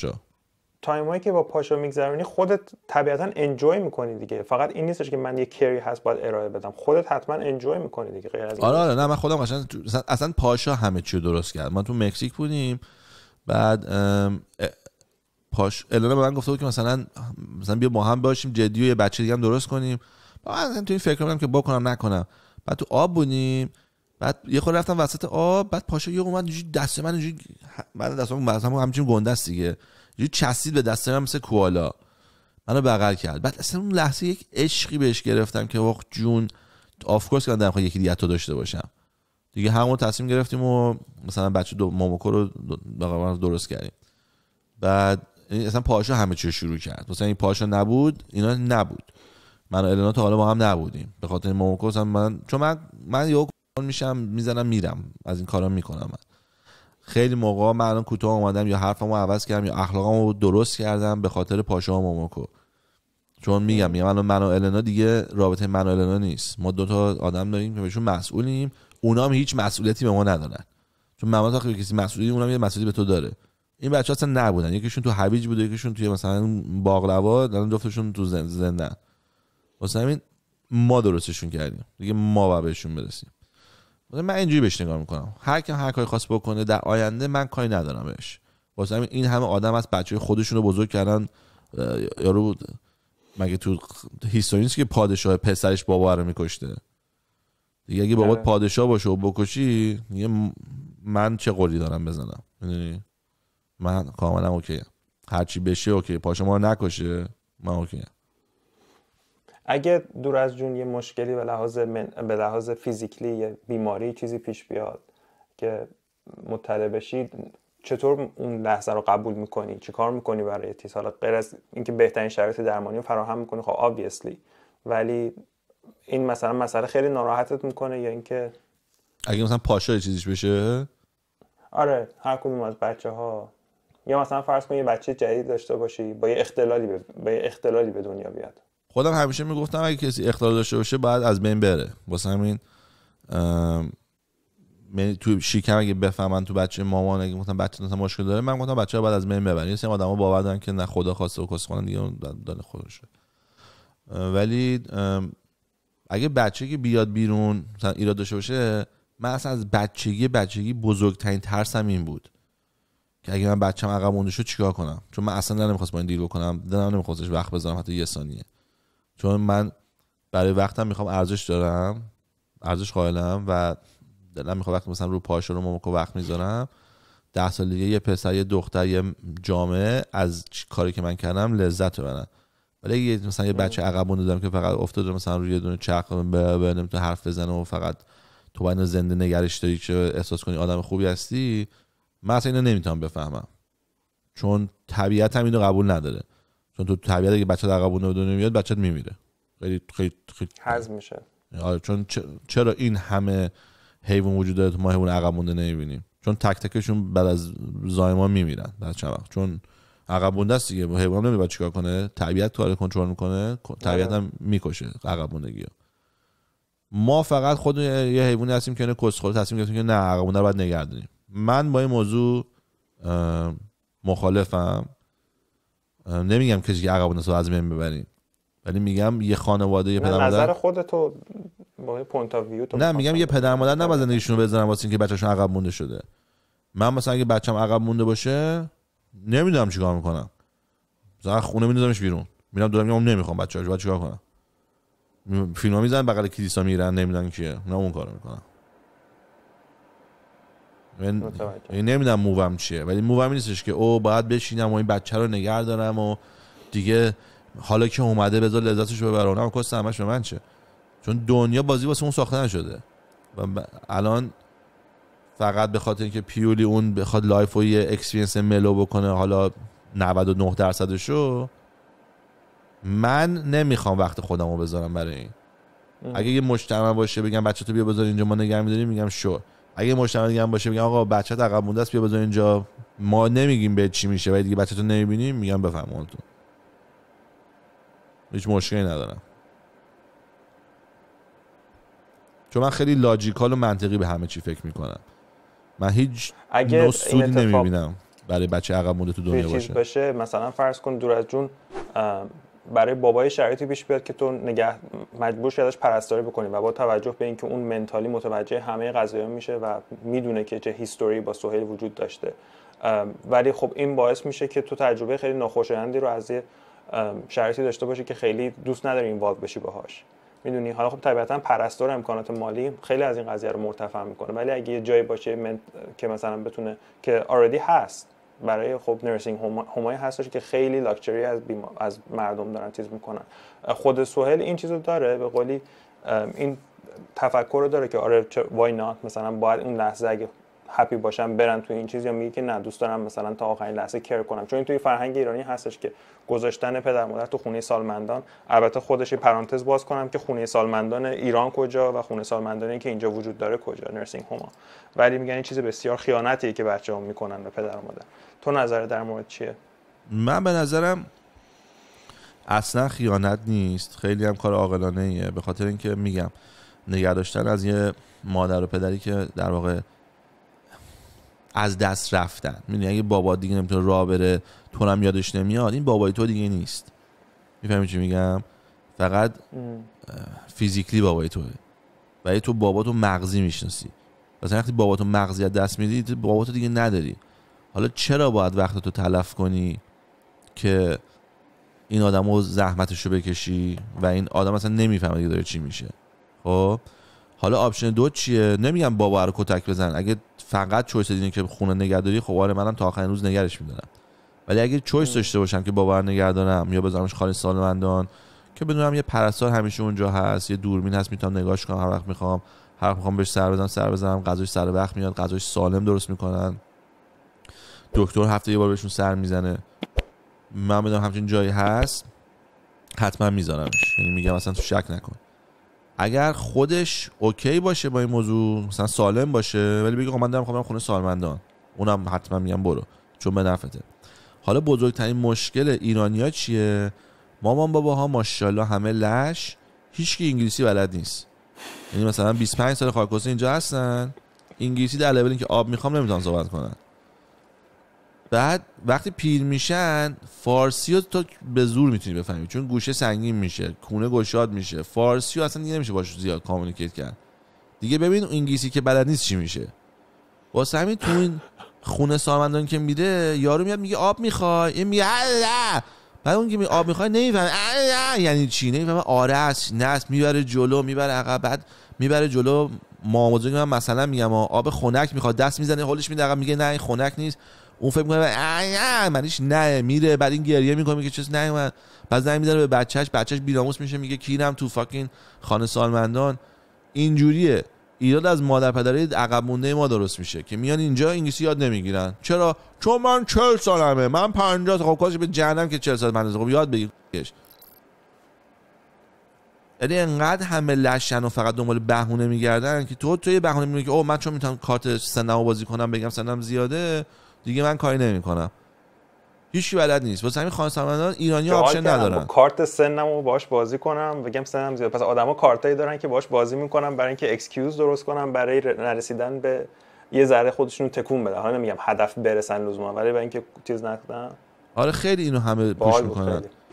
تایم که با پاشا میگذرونی خودت طبیعتا انجوی میکنی دیگه فقط این نیستش که من یه کری هست باید ارائه بدم خودت حتما انجوی میکنی دیگه غیر از آره آره نه من خودم قشنگ اصلا پاشا همه چی درست کرد ما تو مکزیک بودیم بعد پاش الان به من گفته بود که مثلا مثلا بیا با هم باشیم جدی و یه بچه دیگه هم درست کنیم بعد تو این فکر بودم که بکنم نکنم بعد تو آب بودیم بعد یه خورده رفتم وسط آب بعد پاشا یه اومد دست من اینجوری بعد دستم مثلا دیگه یه چسید به دستم من مثل کوالا منو بغل کرد بعد اصلا اون لحظه یک عشقی بهش گرفتم که وقت جون آف کورس که من یکی دیگه تو داشته باشم دیگه همون تصمیم گرفتیم و مثلا بچه دو ماموکو رو درست کردیم بعد اصلا پاشا همه چی شروع کرد مثلا این پاشا نبود اینا نبود من و النا تا حالا با هم نبودیم به خاطر ماموکو من چون من من یهو میشم میزنم میرم از این کارا میکنم من خیلی موقع من الان کوتاه اومدم یا حرفمو عوض کردم یا اخلاقمو درست کردم به خاطر پاشا موموکو چون میگم میگم الان من و النا دیگه رابطه من و النا نیست ما دوتا آدم داریم که بهشون مسئولیم اونا هم هیچ مسئولیتی به ما ندارن چون معمولا تا خب کسی مسئولی اونم یه مسئولی به تو داره این بچه اصلا نبودن یکیشون تو هویج بود یکیشون توی مثلا باقلوا الان جفتشون تو زندن واسه همین ما درستشون کردیم دیگه ما بهشون برسیم من اینجوری بهش نگاه میکنم هر کی هر کاری خواست بکنه در آینده من کاری ندارم بهش واسه همین این همه آدم از بچه خودشون رو بزرگ کردن یارو بود مگه تو هیستوری که پادشاه پسرش بابا رو میکشته دیگه اگه بابات آره. پادشاه باشه و بکشی دیگه من چه قولی دارم بزنم میدونی من کاملا اوکی هرچی بشه اوکی ما نکشه من اوکی اگه دور از جون یه مشکلی به لحاظ, من... به لحاظ فیزیکلی یه بیماری چیزی پیش بیاد که مطلع بشید چطور اون لحظه رو قبول میکنی چیکار میکنی برای حالا غیر از اینکه بهترین شرایط درمانی رو فراهم میکنی خب Obviously ولی این مثلا مسئله خیلی ناراحتت میکنه یا اینکه اگه مثلا پاشا چیزیش بشه آره هر کدوم از بچه ها یا مثلا فرض کن یه بچه جدید داشته باشی با یه اختلالی با یه اختلالی به دنیا بیاد خودم همیشه میگفتم اگه کسی اختلال داشته باشه باید از بین بره واسه همین من یعنی تو شیکم اگه بفهمن تو بچه مامان اگه گفتم بچه مثلا مشکل داره من گفتم بچه بعد از من ببرن یه سری آدما باور دارن که نه خدا خواسته و کس کنن دیگه دل خودش. ولی اگه بچه که بیاد بیرون مثلا ایراد داشته باشه من اصلا از بچگی بچگی بزرگترین ترسم این بود که اگه من بچه‌م عقب مونده شو چیکار کنم چون من اصلا نمیخواستم با این دیل بکنم دلم نمیخواستش وقت بذارم حتی یه ثانیه چون من برای وقتم میخوام ارزش دارم ارزش قائلم و دلم میخوام وقتی مثلا رو پاش رو موقع وقت میذارم ده سال دیگه یه پسر یه دختر یه جامعه از کاری که من کردم لذت ببرن ولی یه مثلا یه بچه عقب دادم که فقط افتاده مثلا روی یه دونه چرخ به تو حرف بزنه و فقط تو باید زنده نگرش داری که احساس کنی آدم خوبی هستی من اصلا اینو نمیتونم بفهمم چون طبیعت هم اینو قبول نداره چون تو طبیعت اگه بچه عقب اون بدون میاد بچه میمیره خیلی خیلی خیلی هضم میشه آره چون چرا این همه حیوان وجود داره تو ما حیوان عقب مونده نمیبینیم چون تک تکشون بعد از زایمان میمیرن در چه وقت چون عقب مونده است دیگه حیوان نمیدونه چیکار کنه طبیعت تو آره کنترل میکنه آره. طبیعت هم میکشه عقب موندگی ما فقط خود یه حیوانی هستیم که خود تصمیم گرفتیم که نه عقب مونده رو من با این موضوع مخالفم نمیگم کسی که عقب رو از من ولی میگم یه خانواده یه پدر مادر نظر خودتو با پوینت آف ویو نه میگم یه پدر مادر نه زندگیشون رو بزنن واسه اینکه بچه‌شون عقب مونده شده من مثلا اگه بچم عقب مونده باشه نمیدونم چیکار میکنم مثلا خونه میندازمش بیرون میرم دورم میگم نمیخوام بعد چیکار کنم میزنن بغل کلیسا میرن نمیدونن کیه نه اون کارو میکنم من این یعنی نمیدونم مووم چیه ولی مووم نیستش که او باید بشینم و این بچه رو نگه دارم و دیگه حالا که اومده بذار لذتش رو ببرونم کس همش به من چه چون دنیا بازی واسه اون ساخته نشده و الان فقط به خاطر اینکه پیولی اون بخواد لایف و یه اکسپیرینس ملو بکنه حالا 99 درصدشو من نمیخوام وقت خودم رو بذارم برای این اگه یه مجتمع باشه بگم بچه تو بیا بذار اینجا ما نگه میداریم میگم شو اگه مجتمع دیگه هم باشه میگم آقا بچت عقب مونده است بیا بذار اینجا ما نمیگیم به چی میشه ولی دیگه تو نمیبینیم میگم تو. هیچ مشکلی ندارم چون من خیلی لاجیکال و منطقی به همه چی فکر میکنم من هیچ اگه نمیبینم برای بچه عقب مونده تو دنیا باشه باشه مثلا فرض کن دور از جون برای بابای شرایطی پیش بیاد که تو نگه مجبور شدش ازش پرستاری بکنی و با توجه به اینکه اون منتالی متوجه همه قضایی میشه و میدونه که چه هیستوری با سوهیل وجود داشته ولی خب این باعث میشه که تو تجربه خیلی ناخوشایندی رو از یه شرایطی داشته باشی که خیلی دوست نداری این بشی باهاش میدونی حالا خب طبیعتا پرستار امکانات مالی خیلی از این قضیه رو مرتفع میکنه ولی اگه یه جایی باشه که مثلا بتونه که آردی هست برای خب نرسینگ همایی هستش که خیلی لاکچری از, از مردم دارن چیز میکنن خود سوهل این چیزو داره به قولی این تفکر رو داره که آره وای نات مثلا باید اون لحظه اگه هپی باشم برن توی این چیز یا میگه که نه دوست دارم مثلا تا آخرین لحظه کر کنم چون این توی فرهنگ ایرانی هستش که گذاشتن پدر مادر تو خونه سالمندان البته خودش پرانتز باز کنم که خونه سالمندان ایران کجا و خونه سالمندانی که اینجا وجود داره کجا نرسینگ هما ولی میگن این چیز بسیار خیانتیه که بچه‌ها میکنن به پدر و مادر تو نظر در مورد چیه من به نظرم اصلا خیانت نیست خیلی هم کار عاقلانه ایه به خاطر اینکه میگم نگه داشتن از یه مادر و پدری که در واقع از دست رفتن میدونی اگه بابا دیگه نمیتونه راه بره تو هم یادش نمیاد این بابای تو دیگه نیست میفهمی چی میگم فقط فیزیکلی بابای توه ولی تو بابا تو مغزی میشناسی مثلا وقتی بابا تو مغزی از دست میدی بابا تو دیگه نداری حالا چرا باید وقت تو تلف کنی که این آدم رو زحمتش رو بکشی و این آدم اصلا نمیفهمه دیگه داره چی میشه خب حالا آپشن دو چیه نمیگم بابا رو کتک بزن اگه فقط چویس دینی که خونه نگهداری خب آره منم تا آخرین روز نگرش میدارم ولی اگه چویس داشته باشم که بابا رو نگهدارم یا بذارمش خالی سالمندان که بدونم یه پرستار همیشه اونجا هست یه دورمین هست میتونم نگاهش کنم هر وقت میخوام هر وقت میخوام بهش سر بزنم سر بزنم غذاش سر وقت میاد غذاش سالم درست میکنن دکتر هفته یه بار بهشون سر میزنه من بدم همچین جایی هست حتما میذارمش یعنی میگم اصلا تو شک نکن اگر خودش اوکی باشه با این موضوع مثلا سالم باشه ولی بگه خب من دارم خونه سالمندان اونم حتما میگم برو چون به نفته حالا بزرگترین مشکل ایرانیا چیه مامان باباها ماشاءالله همه لش هیچکی انگلیسی بلد نیست یعنی مثلا 25 سال خاکوسی اینجا هستن انگلیسی در لولی که آب میخوام نمیتونن صحبت کنن بعد وقتی پیر میشن فارسی رو تو به زور میتونی بفهمی چون گوشه سنگین میشه کونه گشاد میشه فارسی رو اصلا دیگه نمیشه باش زیاد کامونیکیت کرد دیگه ببین انگلیسی که بلد نیست چی میشه واسه همین تو این خونه سامندان که میده یارو میاد میگه آب میخوای این میگه بعد اون که آب میخوای نمیفهمه یعنی چی نمیفهمه آره است میبره جلو میبره عقب بعد میبره جلو ما من مثلا میگم آب خنک میخواد دست میزنه حالش میده میگه نه این خنک نیست اون فکر میکنه آیا منش نه میره بعد این گریه میکنه که چیز من بعد زنگ میزنه به بچهش بچهش بیراموس میشه میگه کیرم تو فاکین خانه سالمندان اینجوریه ایراد از مادر پدر عقب مونده ما درست میشه که میان اینجا انگلیسی یاد نمیگیرن چرا چون من 40 سالمه من 50 خب کاش به جهنم که 40 سال من خب یاد بگیرش یعنی انقدر همه لشن و فقط دنبال بهونه میگردن که تو تو یه بهونه میگی او من چون میتونم کارت سنمو بازی کنم بگم سنم زیاده دیگه من کاری نمیکنم هیچی بلد نیست واسه همین الان ایرانی آپشن ندارن کارت سنم رو باهاش بازی کنم بگم سنم زیاد پس آدما کارتایی دارن که باهاش بازی میکنم. برای اینکه اکسکیوز درست کنم برای نرسیدن به یه ذره خودشونو تکون بدن حالا نمیگم هدف برسن لزوما ولی برای اینکه چیز نکنن آره خیلی اینو همه پوش میکنن